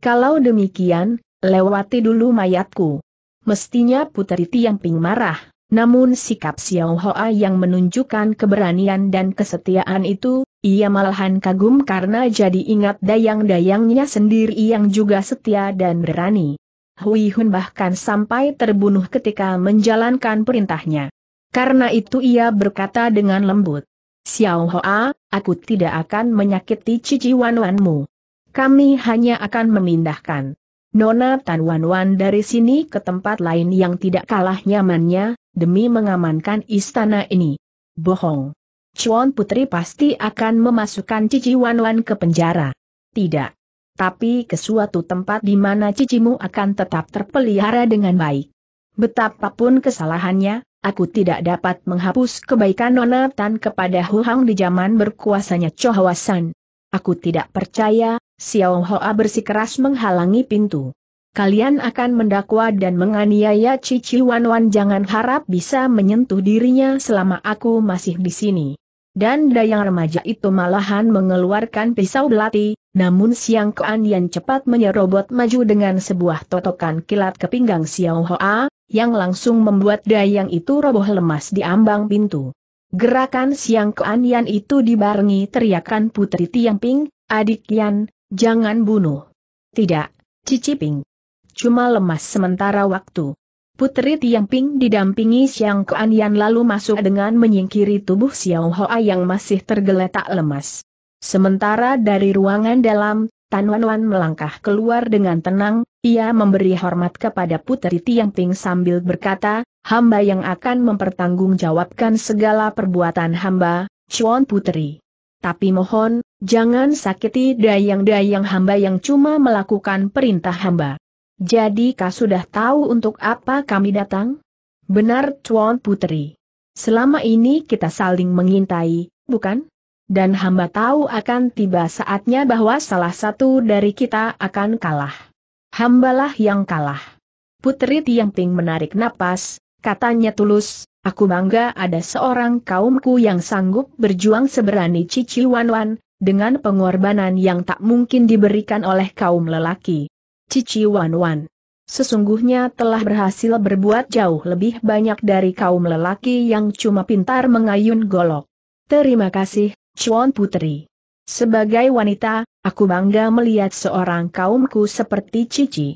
Kalau demikian, lewati dulu mayatku. Mestinya Puteri Tiangping marah, namun sikap Xiao Hoa yang menunjukkan keberanian dan kesetiaan itu, ia malahan kagum karena jadi ingat dayang-dayangnya sendiri yang juga setia dan berani. Hui Hun bahkan sampai terbunuh ketika menjalankan perintahnya. Karena itu ia berkata dengan lembut, Xiao Hoa, aku tidak akan menyakiti Cici Wan Wanmu. Kami hanya akan memindahkan Nona Tan Wan Wan dari sini ke tempat lain yang tidak kalah nyamannya, demi mengamankan istana ini. Bohong. Chuan Putri pasti akan memasukkan Cici Wan Wan ke penjara. Tidak. Tapi ke suatu tempat di mana cicimu akan tetap terpelihara dengan baik. Betapapun kesalahannya, aku tidak dapat menghapus kebaikan Nona Tan kepada Hu Hang di zaman berkuasanya Chohawasan. Aku tidak percaya, Xiao Hoa bersikeras menghalangi pintu. Kalian akan mendakwa dan menganiaya Cici Wan Wan jangan harap bisa menyentuh dirinya selama aku masih di sini. Dan dayang remaja itu malahan mengeluarkan pisau belati, namun Siang Kean yang cepat menyerobot maju dengan sebuah totokan kilat ke pinggang Xiao Hoa, yang langsung membuat dayang itu roboh lemas di ambang pintu. Gerakan Siang Kean yang itu dibarengi teriakan Putri Tiang Ping, adik Yan, Jangan bunuh. Tidak, Cici Ping. Cuma lemas sementara waktu. Putri Tiang Ping didampingi Siang Kuan Yan lalu masuk dengan menyingkiri tubuh Xiao Hoa yang masih tergeletak lemas. Sementara dari ruangan dalam, Tan Wan Wan melangkah keluar dengan tenang, ia memberi hormat kepada Putri Tiang Ping sambil berkata, hamba yang akan mempertanggungjawabkan segala perbuatan hamba, Chuan Putri. Tapi mohon, jangan sakiti dayang-dayang hamba yang cuma melakukan perintah hamba. Jadi kau sudah tahu untuk apa kami datang? Benar Tuan Putri. Selama ini kita saling mengintai, bukan? Dan hamba tahu akan tiba saatnya bahwa salah satu dari kita akan kalah. Hambalah yang kalah. Putri Tiangping menarik napas, katanya tulus, Aku bangga ada seorang kaumku yang sanggup berjuang seberani Cici Wanwan, dengan pengorbanan yang tak mungkin diberikan oleh kaum lelaki. Cici Wanwan sesungguhnya telah berhasil berbuat jauh lebih banyak dari kaum lelaki yang cuma pintar mengayun golok. Terima kasih, Chuan Putri. Sebagai wanita, aku bangga melihat seorang kaumku seperti Cici.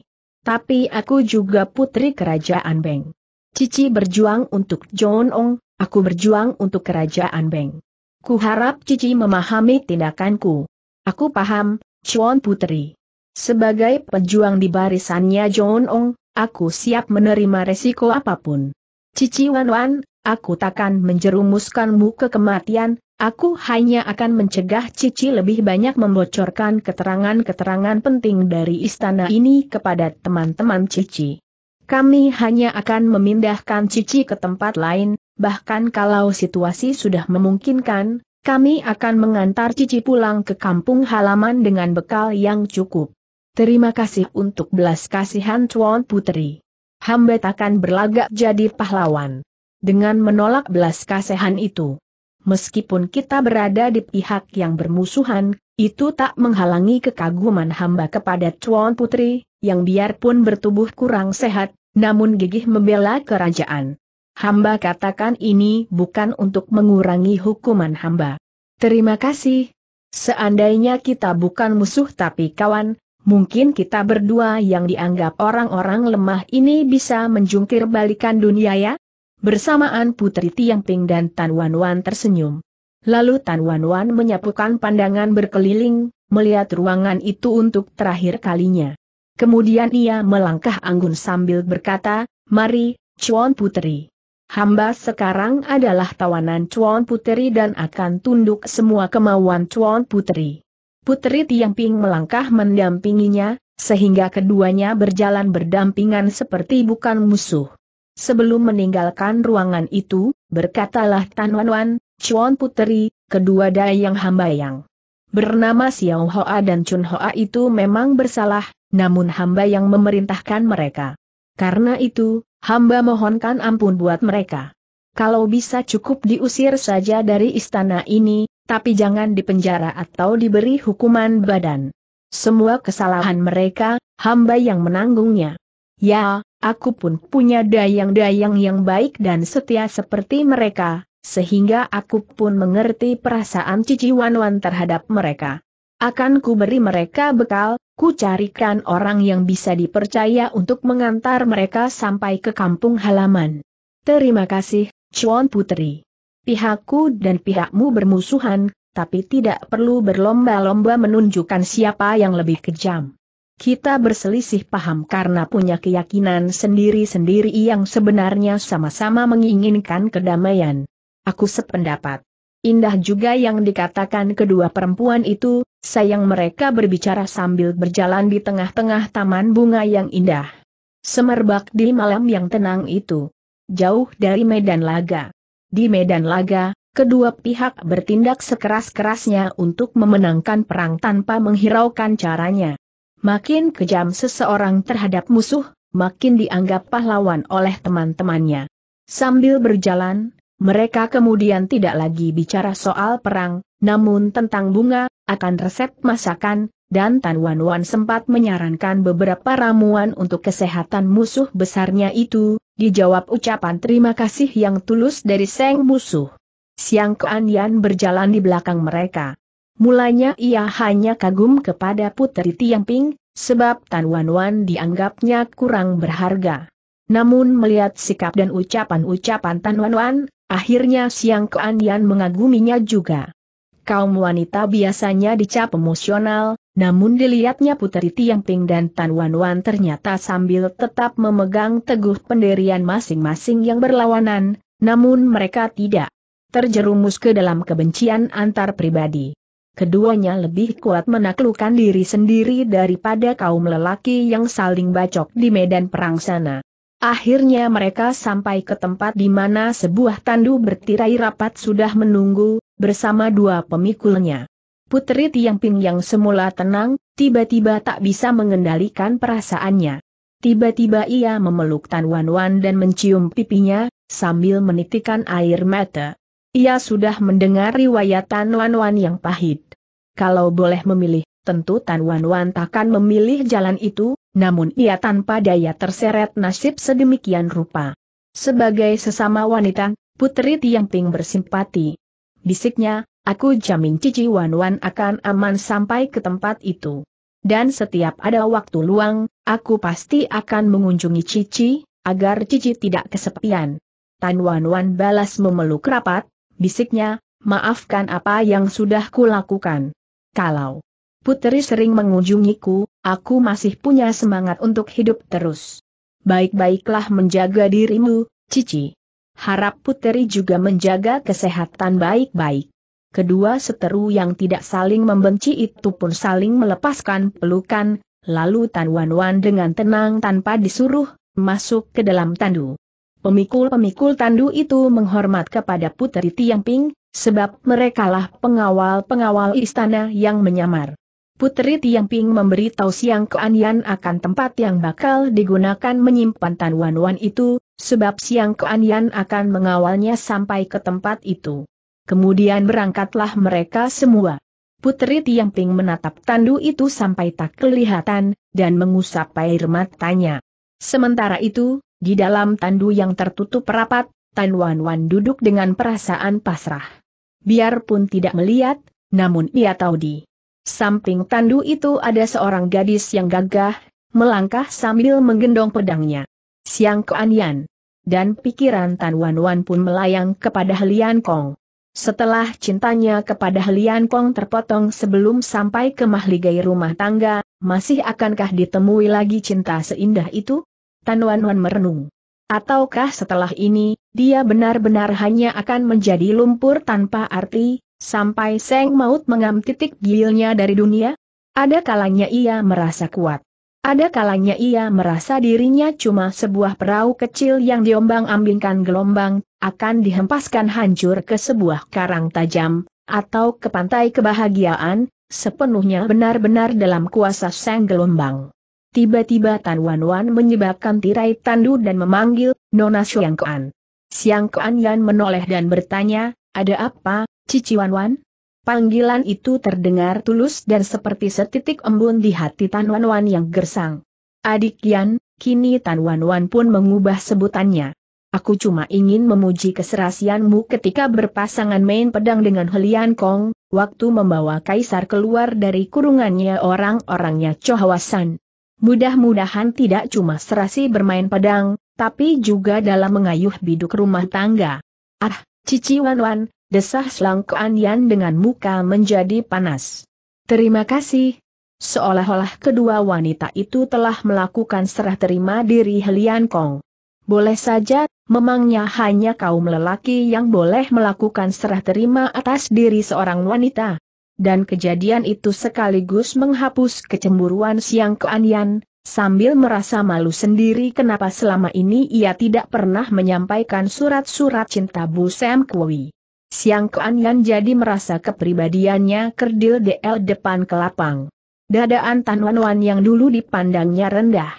Tapi aku juga putri kerajaan Beng. Cici berjuang untuk John Ong, aku berjuang untuk kerajaan Beng. Ku harap Cici memahami tindakanku. Aku paham, Chuan Putri. Sebagai pejuang di barisannya John Ong, aku siap menerima resiko apapun. Cici Wan Wan, aku takkan menjerumuskanmu ke kematian, aku hanya akan mencegah Cici lebih banyak membocorkan keterangan-keterangan penting dari istana ini kepada teman-teman Cici. Kami hanya akan memindahkan Cici ke tempat lain, bahkan kalau situasi sudah memungkinkan, kami akan mengantar Cici pulang ke kampung halaman dengan bekal yang cukup. Terima kasih untuk belas kasihan Tuan Putri. Hamba takkan berlagak jadi pahlawan. Dengan menolak belas kasihan itu. Meskipun kita berada di pihak yang bermusuhan, itu tak menghalangi kekaguman hamba kepada Tuan Putri, yang biarpun bertubuh kurang sehat, namun gigih membela kerajaan. Hamba katakan ini bukan untuk mengurangi hukuman hamba. Terima kasih. Seandainya kita bukan musuh tapi kawan, mungkin kita berdua yang dianggap orang-orang lemah ini bisa menjungkir balikan dunia ya? Bersamaan Putri Tiangping dan Tan Wan tersenyum. Lalu Tan Wan menyapukan pandangan berkeliling, melihat ruangan itu untuk terakhir kalinya. Kemudian ia melangkah anggun sambil berkata, Mari, Chuan Putri. Hamba sekarang adalah tawanan Chuan Puteri dan akan tunduk semua kemauan Cuan Puteri. Puteri Ping melangkah mendampinginya, sehingga keduanya berjalan berdampingan seperti bukan musuh. Sebelum meninggalkan ruangan itu, berkatalah Tan Wan Wan, Cuan Puteri, kedua dayang hamba yang bernama Xiao Hoa dan Chun Hoa itu memang bersalah, namun hamba yang memerintahkan mereka. Karena itu, hamba mohonkan ampun buat mereka. Kalau bisa cukup diusir saja dari istana ini, tapi jangan dipenjara atau diberi hukuman badan. Semua kesalahan mereka, hamba yang menanggungnya. Ya, aku pun punya dayang-dayang yang baik dan setia seperti mereka, sehingga aku pun mengerti perasaan Cici Wanwan terhadap mereka. Akan ku beri mereka bekal, Ku carikan orang yang bisa dipercaya untuk mengantar mereka sampai ke kampung halaman. Terima kasih, Chuan Putri. Pihakku dan pihakmu bermusuhan, tapi tidak perlu berlomba-lomba menunjukkan siapa yang lebih kejam. Kita berselisih paham karena punya keyakinan sendiri-sendiri yang sebenarnya sama-sama menginginkan kedamaian. Aku sependapat. Indah juga yang dikatakan kedua perempuan itu, sayang mereka berbicara sambil berjalan di tengah-tengah taman bunga yang indah. Semerbak di malam yang tenang itu. Jauh dari medan laga. Di medan laga, kedua pihak bertindak sekeras-kerasnya untuk memenangkan perang tanpa menghiraukan caranya. Makin kejam seseorang terhadap musuh, makin dianggap pahlawan oleh teman-temannya. Sambil berjalan, mereka kemudian tidak lagi bicara soal perang, namun tentang bunga, akan resep masakan, dan Tan Wan Wan sempat menyarankan beberapa ramuan untuk kesehatan musuh besarnya itu, dijawab ucapan terima kasih yang tulus dari Seng musuh. Siang Kuan berjalan di belakang mereka. Mulanya ia hanya kagum kepada Putri Tiang Ping, sebab Tan Wan Wan dianggapnya kurang berharga. Namun melihat sikap dan ucapan-ucapan Tan Wan Wan, Akhirnya Siang Keandian mengaguminya juga. Kaum wanita biasanya dicap emosional, namun dilihatnya Putri Tiang ping dan Tan Wan ternyata sambil tetap memegang teguh pendirian masing-masing yang berlawanan, namun mereka tidak terjerumus ke dalam kebencian antar pribadi keduanya lebih kuat menaklukkan diri sendiri daripada kaum lelaki yang saling bacok di medan perang sana. Akhirnya mereka sampai ke tempat di mana sebuah tandu bertirai rapat sudah menunggu, bersama dua pemikulnya. Putri Tiang Ping yang semula tenang, tiba-tiba tak bisa mengendalikan perasaannya. Tiba-tiba ia memeluk Tan Wan Wan dan mencium pipinya, sambil menitikan air mata. Ia sudah mendengar riwayat Tan Wan Wan yang pahit. Kalau boleh memilih, tentu Tan Wan Wan takkan memilih jalan itu, namun ia tanpa daya terseret nasib sedemikian rupa. Sebagai sesama wanita, Putri Tiang Ting bersimpati. Bisiknya, aku jamin Cici Wan Wan akan aman sampai ke tempat itu. Dan setiap ada waktu luang, aku pasti akan mengunjungi Cici, agar Cici tidak kesepian. Tan Wan Wan balas memeluk rapat, bisiknya, maafkan apa yang sudah kulakukan. Kalau Putri sering mengunjungiku, aku masih punya semangat untuk hidup terus. Baik-baiklah menjaga dirimu, Cici. Harap puteri juga menjaga kesehatan baik-baik. Kedua seteru yang tidak saling membenci itu pun saling melepaskan pelukan, lalu Tan Wan Wan dengan tenang tanpa disuruh, masuk ke dalam tandu. Pemikul-pemikul tandu itu menghormat kepada Puteri Tiangping, sebab merekalah pengawal-pengawal istana yang menyamar. Putri Tiangping memberitahu Siang Keanian akan tempat yang bakal digunakan menyimpan tanduan wan itu, sebab Siang Keanian akan mengawalnya sampai ke tempat itu. Kemudian berangkatlah mereka semua. Putri Ping menatap tandu itu sampai tak kelihatan, dan mengusap air matanya. Sementara itu, di dalam tandu yang tertutup rapat, Tan Wan Wan duduk dengan perasaan pasrah. Biarpun tidak melihat, namun ia tahu di Samping tandu itu ada seorang gadis yang gagah, melangkah sambil menggendong pedangnya. Siang Keanian. Dan pikiran Tan Wan Wan pun melayang kepada Lian Kong. Setelah cintanya kepada Lian Kong terpotong sebelum sampai ke mahligai rumah tangga, masih akankah ditemui lagi cinta seindah itu? Tan Wan Wan merenung. Ataukah setelah ini, dia benar-benar hanya akan menjadi lumpur tanpa arti, Sampai Seng Maut mengam titik gilnya dari dunia? Ada kalanya ia merasa kuat. Ada kalanya ia merasa dirinya cuma sebuah perahu kecil yang diombang-ambingkan gelombang, akan dihempaskan hancur ke sebuah karang tajam, atau ke pantai kebahagiaan, sepenuhnya benar-benar dalam kuasa sang gelombang. Tiba-tiba Tan Wan Wan menyebabkan tirai tandu dan memanggil, Nona Siang Kuan. Siang Kuan Yan menoleh dan bertanya, ada apa, Cici Wan Wan? Panggilan itu terdengar tulus dan seperti setitik embun di hati Tan Wan Wan yang gersang. Adik Yan, kini Tan Wan Wan pun mengubah sebutannya. Aku cuma ingin memuji keserasianmu ketika berpasangan main pedang dengan Helian Kong, waktu membawa kaisar keluar dari kurungannya orang-orangnya Chohawasan. Mudah-mudahan tidak cuma serasi bermain pedang, tapi juga dalam mengayuh biduk rumah tangga. Ah, Cici Wan Wan, desah selangkaan Yan dengan muka menjadi panas. Terima kasih. Seolah-olah kedua wanita itu telah melakukan serah terima diri Helian Kong. Boleh saja, memangnya hanya kaum lelaki yang boleh melakukan serah terima atas diri seorang wanita. Dan kejadian itu sekaligus menghapus kecemburuan Siang Keanyan, sambil merasa malu sendiri kenapa selama ini ia tidak pernah menyampaikan surat-surat cinta Bu Sam Kui. Siang Kuan jadi merasa kepribadiannya kerdil DL depan kelapang. Dadaan Tan Wan Wan yang dulu dipandangnya rendah.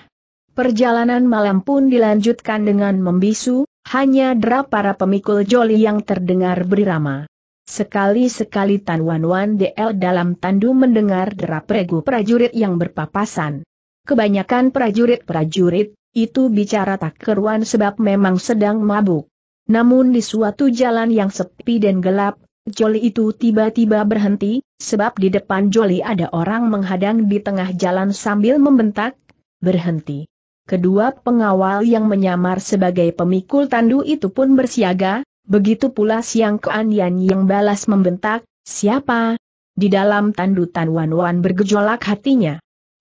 Perjalanan malam pun dilanjutkan dengan membisu, hanya derap para pemikul joli yang terdengar berirama. Sekali-sekali Tan Wan Wan DL dalam tandu mendengar derap regu prajurit yang berpapasan. Kebanyakan prajurit-prajurit, itu bicara tak keruan sebab memang sedang mabuk. Namun di suatu jalan yang sepi dan gelap, Joli itu tiba-tiba berhenti, sebab di depan Joli ada orang menghadang di tengah jalan sambil membentak, berhenti. Kedua pengawal yang menyamar sebagai pemikul tandu itu pun bersiaga, begitu pula Siang Keanian yang balas membentak, siapa? Di dalam tandu Tan Wan Wan bergejolak hatinya.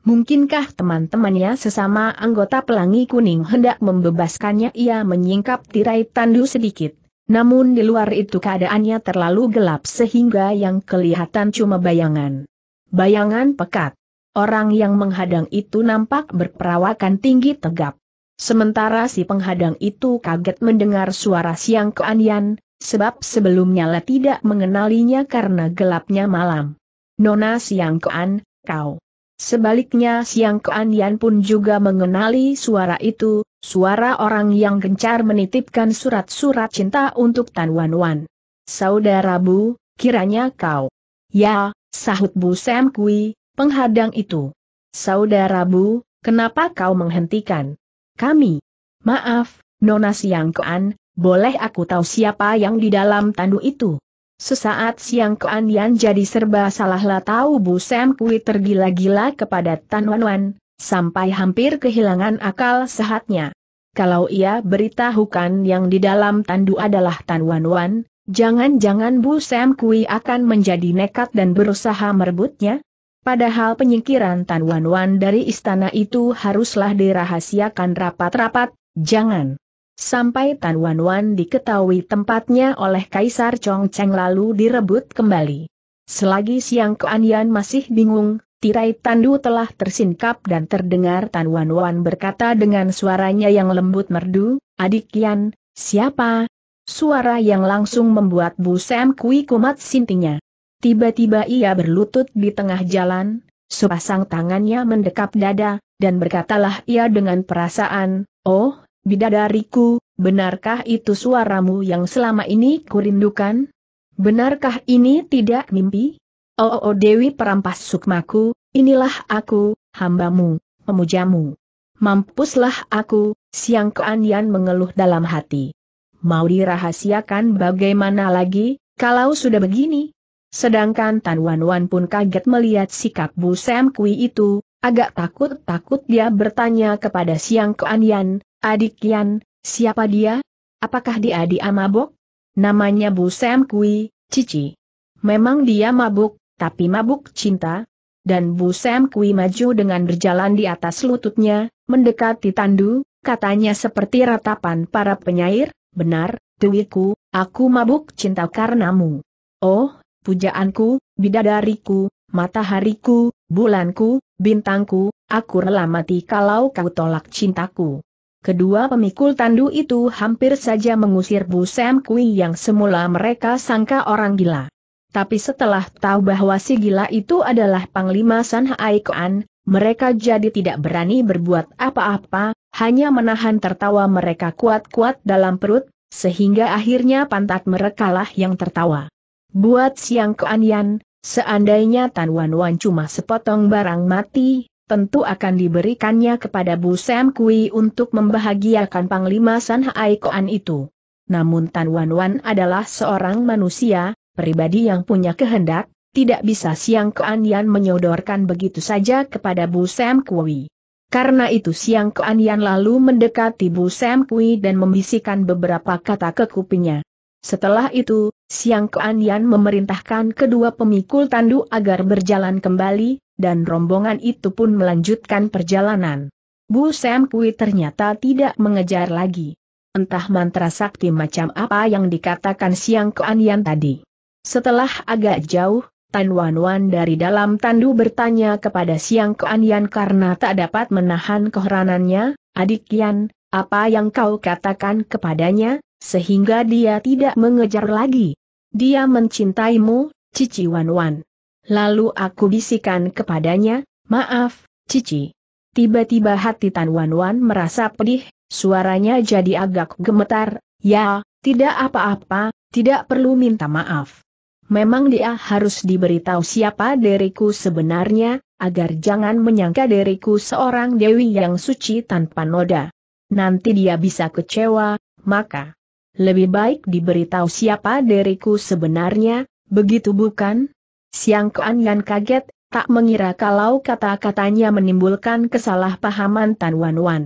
Mungkinkah teman-temannya sesama anggota Pelangi Kuning hendak membebaskannya ia menyingkap tirai tandu sedikit. Namun di luar itu keadaannya terlalu gelap sehingga yang kelihatan cuma bayangan. Bayangan pekat. Orang yang menghadang itu nampak berperawakan tinggi tegap. Sementara si penghadang itu kaget mendengar suara siang keanian, sebab sebelumnya lah tidak mengenalinya karena gelapnya malam. Nona siang kean, kau. Sebaliknya Siang Keanian pun juga mengenali suara itu, suara orang yang gencar menitipkan surat-surat cinta untuk Tan Wan Wan. Saudara Bu, kiranya kau. Ya, sahut Bu Sam Kui, penghadang itu. Saudara Bu, kenapa kau menghentikan? Kami. Maaf, Nona Siang Kean, boleh aku tahu siapa yang di dalam tandu itu? Sesaat siang Kuan Yan jadi serba salahlah tahu Bu Sam Kui tergila-gila kepada Tan Wan Wan, sampai hampir kehilangan akal sehatnya. Kalau ia beritahukan yang di dalam tandu adalah Tan Wan Wan, jangan-jangan Bu Sam Kui akan menjadi nekat dan berusaha merebutnya? Padahal penyingkiran Tan Wan Wan dari istana itu haruslah dirahasiakan rapat-rapat, jangan. Sampai Tan Wan Wan diketahui tempatnya oleh Kaisar Chong Cheng lalu direbut kembali. Selagi siang Kuan Yan masih bingung, tirai tandu telah tersingkap dan terdengar Tan Wan Wan berkata dengan suaranya yang lembut merdu, Adik Yan, siapa? Suara yang langsung membuat Bu Sam Kui kumat sintinya. Tiba-tiba ia berlutut di tengah jalan, sepasang tangannya mendekap dada, dan berkatalah ia dengan perasaan, Oh, Bidadariku, benarkah itu suaramu yang selama ini kurindukan? Benarkah ini tidak mimpi? Oh, oh, oh Dewi perampas sukmaku, inilah aku, hambamu, pemujamu. Mampuslah aku, siang keanian mengeluh dalam hati. Mau dirahasiakan bagaimana lagi, kalau sudah begini? Sedangkan Tan Wan Wan pun kaget melihat sikap Bu Sam Kui itu, agak takut-takut dia bertanya kepada Siang Keanian, Adik Yan, siapa dia? Apakah dia di mabuk? Namanya Bu Sam Kui, Cici. Memang dia mabuk, tapi mabuk cinta. Dan Bu Sam Kui maju dengan berjalan di atas lututnya, mendekati tandu, katanya seperti ratapan para penyair, benar, Tuiku, aku mabuk cinta karenamu. Oh, pujaanku, bidadariku, matahariku, bulanku, bintangku, aku rela mati kalau kau tolak cintaku. Kedua pemikul tandu itu hampir saja mengusir Bu Sam Kui yang semula mereka sangka orang gila. Tapi setelah tahu bahwa si gila itu adalah Panglima San Haikuan, mereka jadi tidak berani berbuat apa-apa, hanya menahan tertawa mereka kuat-kuat dalam perut, sehingga akhirnya pantat merekalah yang tertawa. Buat Siang Keanian, seandainya Tan Wan Wan cuma sepotong barang mati, tentu akan diberikannya kepada Bu Sam Kui untuk membahagiakan Panglima San Hai Koan itu. Namun Tan Wan Wan adalah seorang manusia, pribadi yang punya kehendak, tidak bisa Siang Koan Yan menyodorkan begitu saja kepada Bu Sam Kui. Karena itu Siang Koan Yan lalu mendekati Bu Sam Kui dan membisikkan beberapa kata ke kupingnya. Setelah itu, Siang Keanian memerintahkan kedua pemikul tandu agar berjalan kembali, dan rombongan itu pun melanjutkan perjalanan. Bu Sam Kui ternyata tidak mengejar lagi. Entah mantra sakti macam apa yang dikatakan Siang Keanian tadi. Setelah agak jauh, Tan Wan Wan dari dalam tandu bertanya kepada Siang Keanian karena tak dapat menahan keheranannya, Adik Yan, apa yang kau katakan kepadanya? sehingga dia tidak mengejar lagi. Dia mencintaimu, Cici Wanwan. Lalu aku bisikan kepadanya, maaf, Cici. Tiba-tiba hati Tan Wanwan merasa pedih, suaranya jadi agak gemetar, ya, tidak apa-apa, tidak perlu minta maaf. Memang dia harus diberitahu siapa diriku sebenarnya, agar jangan menyangka diriku seorang dewi yang suci tanpa noda. Nanti dia bisa kecewa, maka lebih baik diberitahu siapa diriku sebenarnya, begitu bukan? Siang Kuan Yan kaget, tak mengira kalau kata-katanya menimbulkan kesalahpahaman Tan Wan Wan.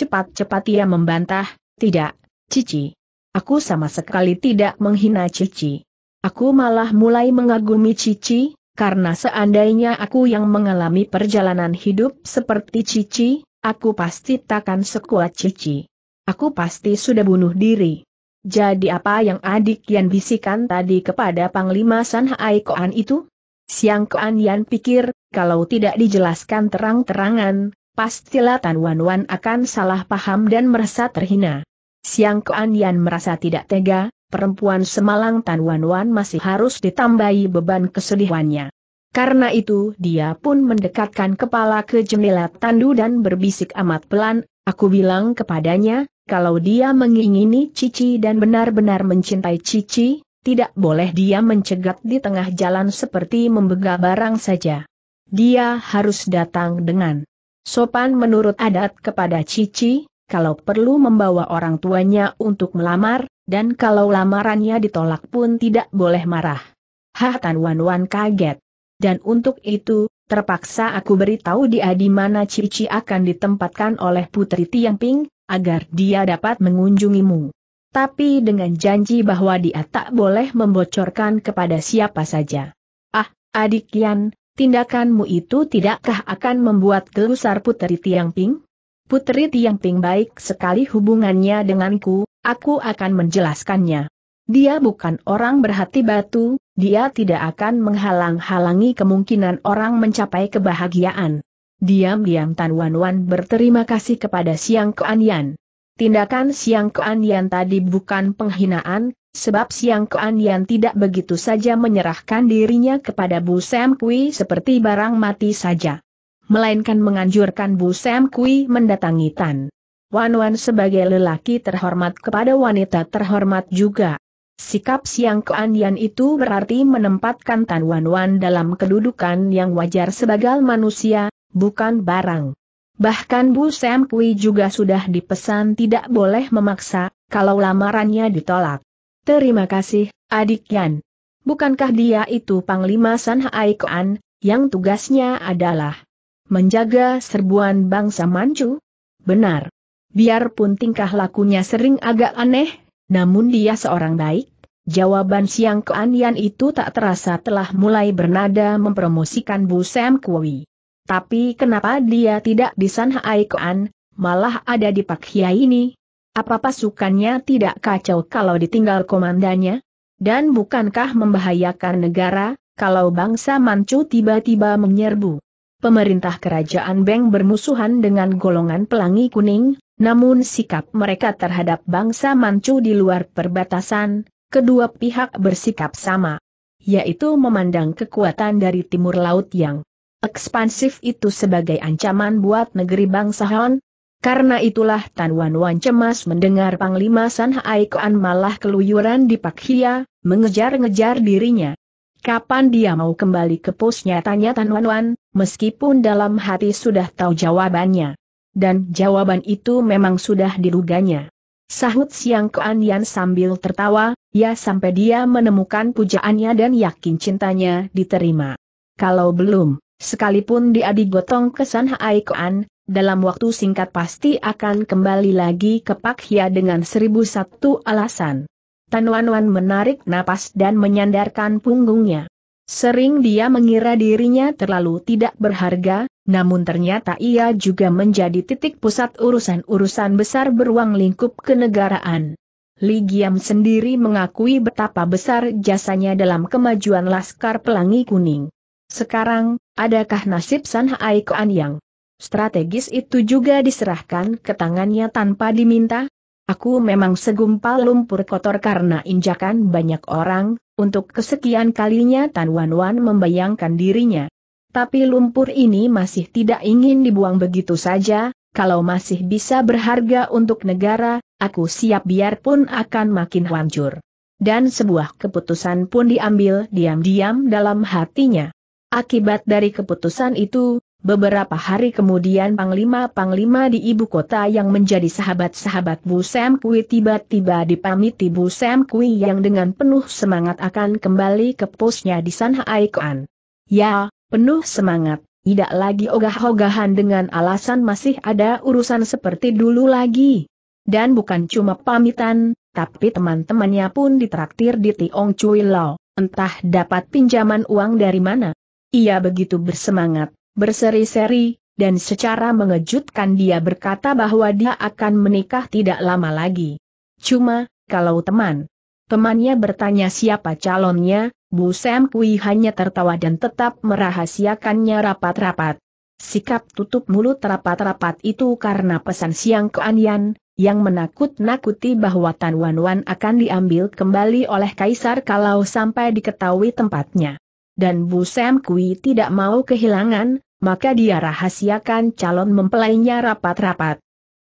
Cepat-cepat ia membantah, tidak, Cici. Aku sama sekali tidak menghina Cici. Aku malah mulai mengagumi Cici, karena seandainya aku yang mengalami perjalanan hidup seperti Cici, aku pasti takkan sekuat Cici. Aku pasti sudah bunuh diri. Jadi apa yang adik Yan bisikan tadi kepada Panglima Hai Koan itu? Siang Koan Yan pikir, kalau tidak dijelaskan terang-terangan, pastilah Tan Wan Wan akan salah paham dan merasa terhina. Siang Koan Yan merasa tidak tega, perempuan semalang Tan Wan Wan masih harus ditambahi beban kesedihannya. Karena itu dia pun mendekatkan kepala ke jendela Tandu dan berbisik amat pelan, aku bilang kepadanya, kalau dia mengingini Cici dan benar-benar mencintai Cici, tidak boleh dia mencegat di tengah jalan seperti membegah barang saja. Dia harus datang dengan sopan menurut adat kepada Cici, kalau perlu membawa orang tuanya untuk melamar, dan kalau lamarannya ditolak pun tidak boleh marah. Hah Tan Wan Wan kaget. Dan untuk itu, Terpaksa aku beritahu dia di mana Cici akan ditempatkan oleh Putri Tiang Tiangping, agar dia dapat mengunjungimu. Tapi dengan janji bahwa dia tak boleh membocorkan kepada siapa saja. Ah, adik Yan, tindakanmu itu tidakkah akan membuat gelusar Putri Tiang Tiangping? Putri Tiang Tiangping baik sekali hubungannya denganku, aku akan menjelaskannya. Dia bukan orang berhati batu, dia tidak akan menghalang-halangi kemungkinan orang mencapai kebahagiaan. Diam-diam Tan Wan Wan berterima kasih kepada Siang Keanyan. Tindakan Siang Keanyan tadi bukan penghinaan, sebab Siang Keanyan tidak begitu saja menyerahkan dirinya kepada Bu Sam Kui seperti barang mati saja. Melainkan menganjurkan Bu Sam Kui mendatangi Tan. Wan Wan sebagai lelaki terhormat kepada wanita terhormat juga. Sikap Siang Keanian itu berarti menempatkan Tan Wan Wan dalam kedudukan yang wajar sebagai manusia, bukan barang. Bahkan Bu Sam Kui juga sudah dipesan tidak boleh memaksa, kalau lamarannya ditolak. Terima kasih, adik Yan. Bukankah dia itu Panglima San Hai Kuan, yang tugasnya adalah menjaga serbuan bangsa Manchu? Benar. Biarpun tingkah lakunya sering agak aneh, namun dia seorang baik, Jawaban Siang Keanian itu tak terasa telah mulai bernada mempromosikan Bu Sam Kui. Tapi kenapa dia tidak di Sanhai Kean, malah ada di Pak Hia ini? Apa pasukannya tidak kacau kalau ditinggal komandannya? Dan bukankah membahayakan negara, kalau bangsa Manchu tiba-tiba menyerbu? Pemerintah kerajaan Beng bermusuhan dengan golongan pelangi kuning, namun sikap mereka terhadap bangsa Manchu di luar perbatasan, kedua pihak bersikap sama. Yaitu memandang kekuatan dari timur laut yang ekspansif itu sebagai ancaman buat negeri bangsa Han. Karena itulah Tan Wan Wan cemas mendengar Panglima San malah keluyuran di Hia, mengejar-ngejar dirinya. Kapan dia mau kembali ke posnya tanya Tan Wan Wan, meskipun dalam hati sudah tahu jawabannya. Dan jawaban itu memang sudah diruganya. Sahut Siang Kuan Yan sambil tertawa, ya sampai dia menemukan pujaannya dan yakin cintanya diterima. Kalau belum, sekalipun dia digotong ke San dalam waktu singkat pasti akan kembali lagi ke Pak Hia dengan seribu satu alasan. Tan Wan Wan menarik napas dan menyandarkan punggungnya. Sering dia mengira dirinya terlalu tidak berharga, namun ternyata ia juga menjadi titik pusat urusan-urusan besar beruang lingkup kenegaraan. Li Giam sendiri mengakui betapa besar jasanya dalam kemajuan Laskar Pelangi Kuning. Sekarang, adakah nasib San Hai Kuan yang strategis itu juga diserahkan ke tangannya tanpa diminta? Aku memang segumpal lumpur kotor karena injakan banyak orang, untuk kesekian kalinya Tan Wan Wan membayangkan dirinya tapi lumpur ini masih tidak ingin dibuang begitu saja, kalau masih bisa berharga untuk negara, aku siap biarpun akan makin hancur. Dan sebuah keputusan pun diambil diam-diam dalam hatinya. Akibat dari keputusan itu, beberapa hari kemudian panglima-panglima di ibu kota yang menjadi sahabat-sahabat Bu Sam Kui tiba-tiba dipamiti Bu Sam Kui yang dengan penuh semangat akan kembali ke posnya di sana Aikuan. Ya, penuh semangat, tidak lagi ogah-ogahan dengan alasan masih ada urusan seperti dulu lagi. Dan bukan cuma pamitan, tapi teman-temannya pun ditraktir di Tiong Cui Lao, entah dapat pinjaman uang dari mana. Ia begitu bersemangat, berseri-seri, dan secara mengejutkan dia berkata bahwa dia akan menikah tidak lama lagi. Cuma, kalau teman, temannya bertanya siapa calonnya, Bu Sam Kui hanya tertawa dan tetap merahasiakannya rapat-rapat. Sikap tutup mulut rapat-rapat itu karena pesan siang keanian, yang menakut-nakuti bahwa Tan Wan Wan akan diambil kembali oleh Kaisar kalau sampai diketahui tempatnya. Dan Bu Sam Kui tidak mau kehilangan, maka dia rahasiakan calon mempelainya rapat-rapat.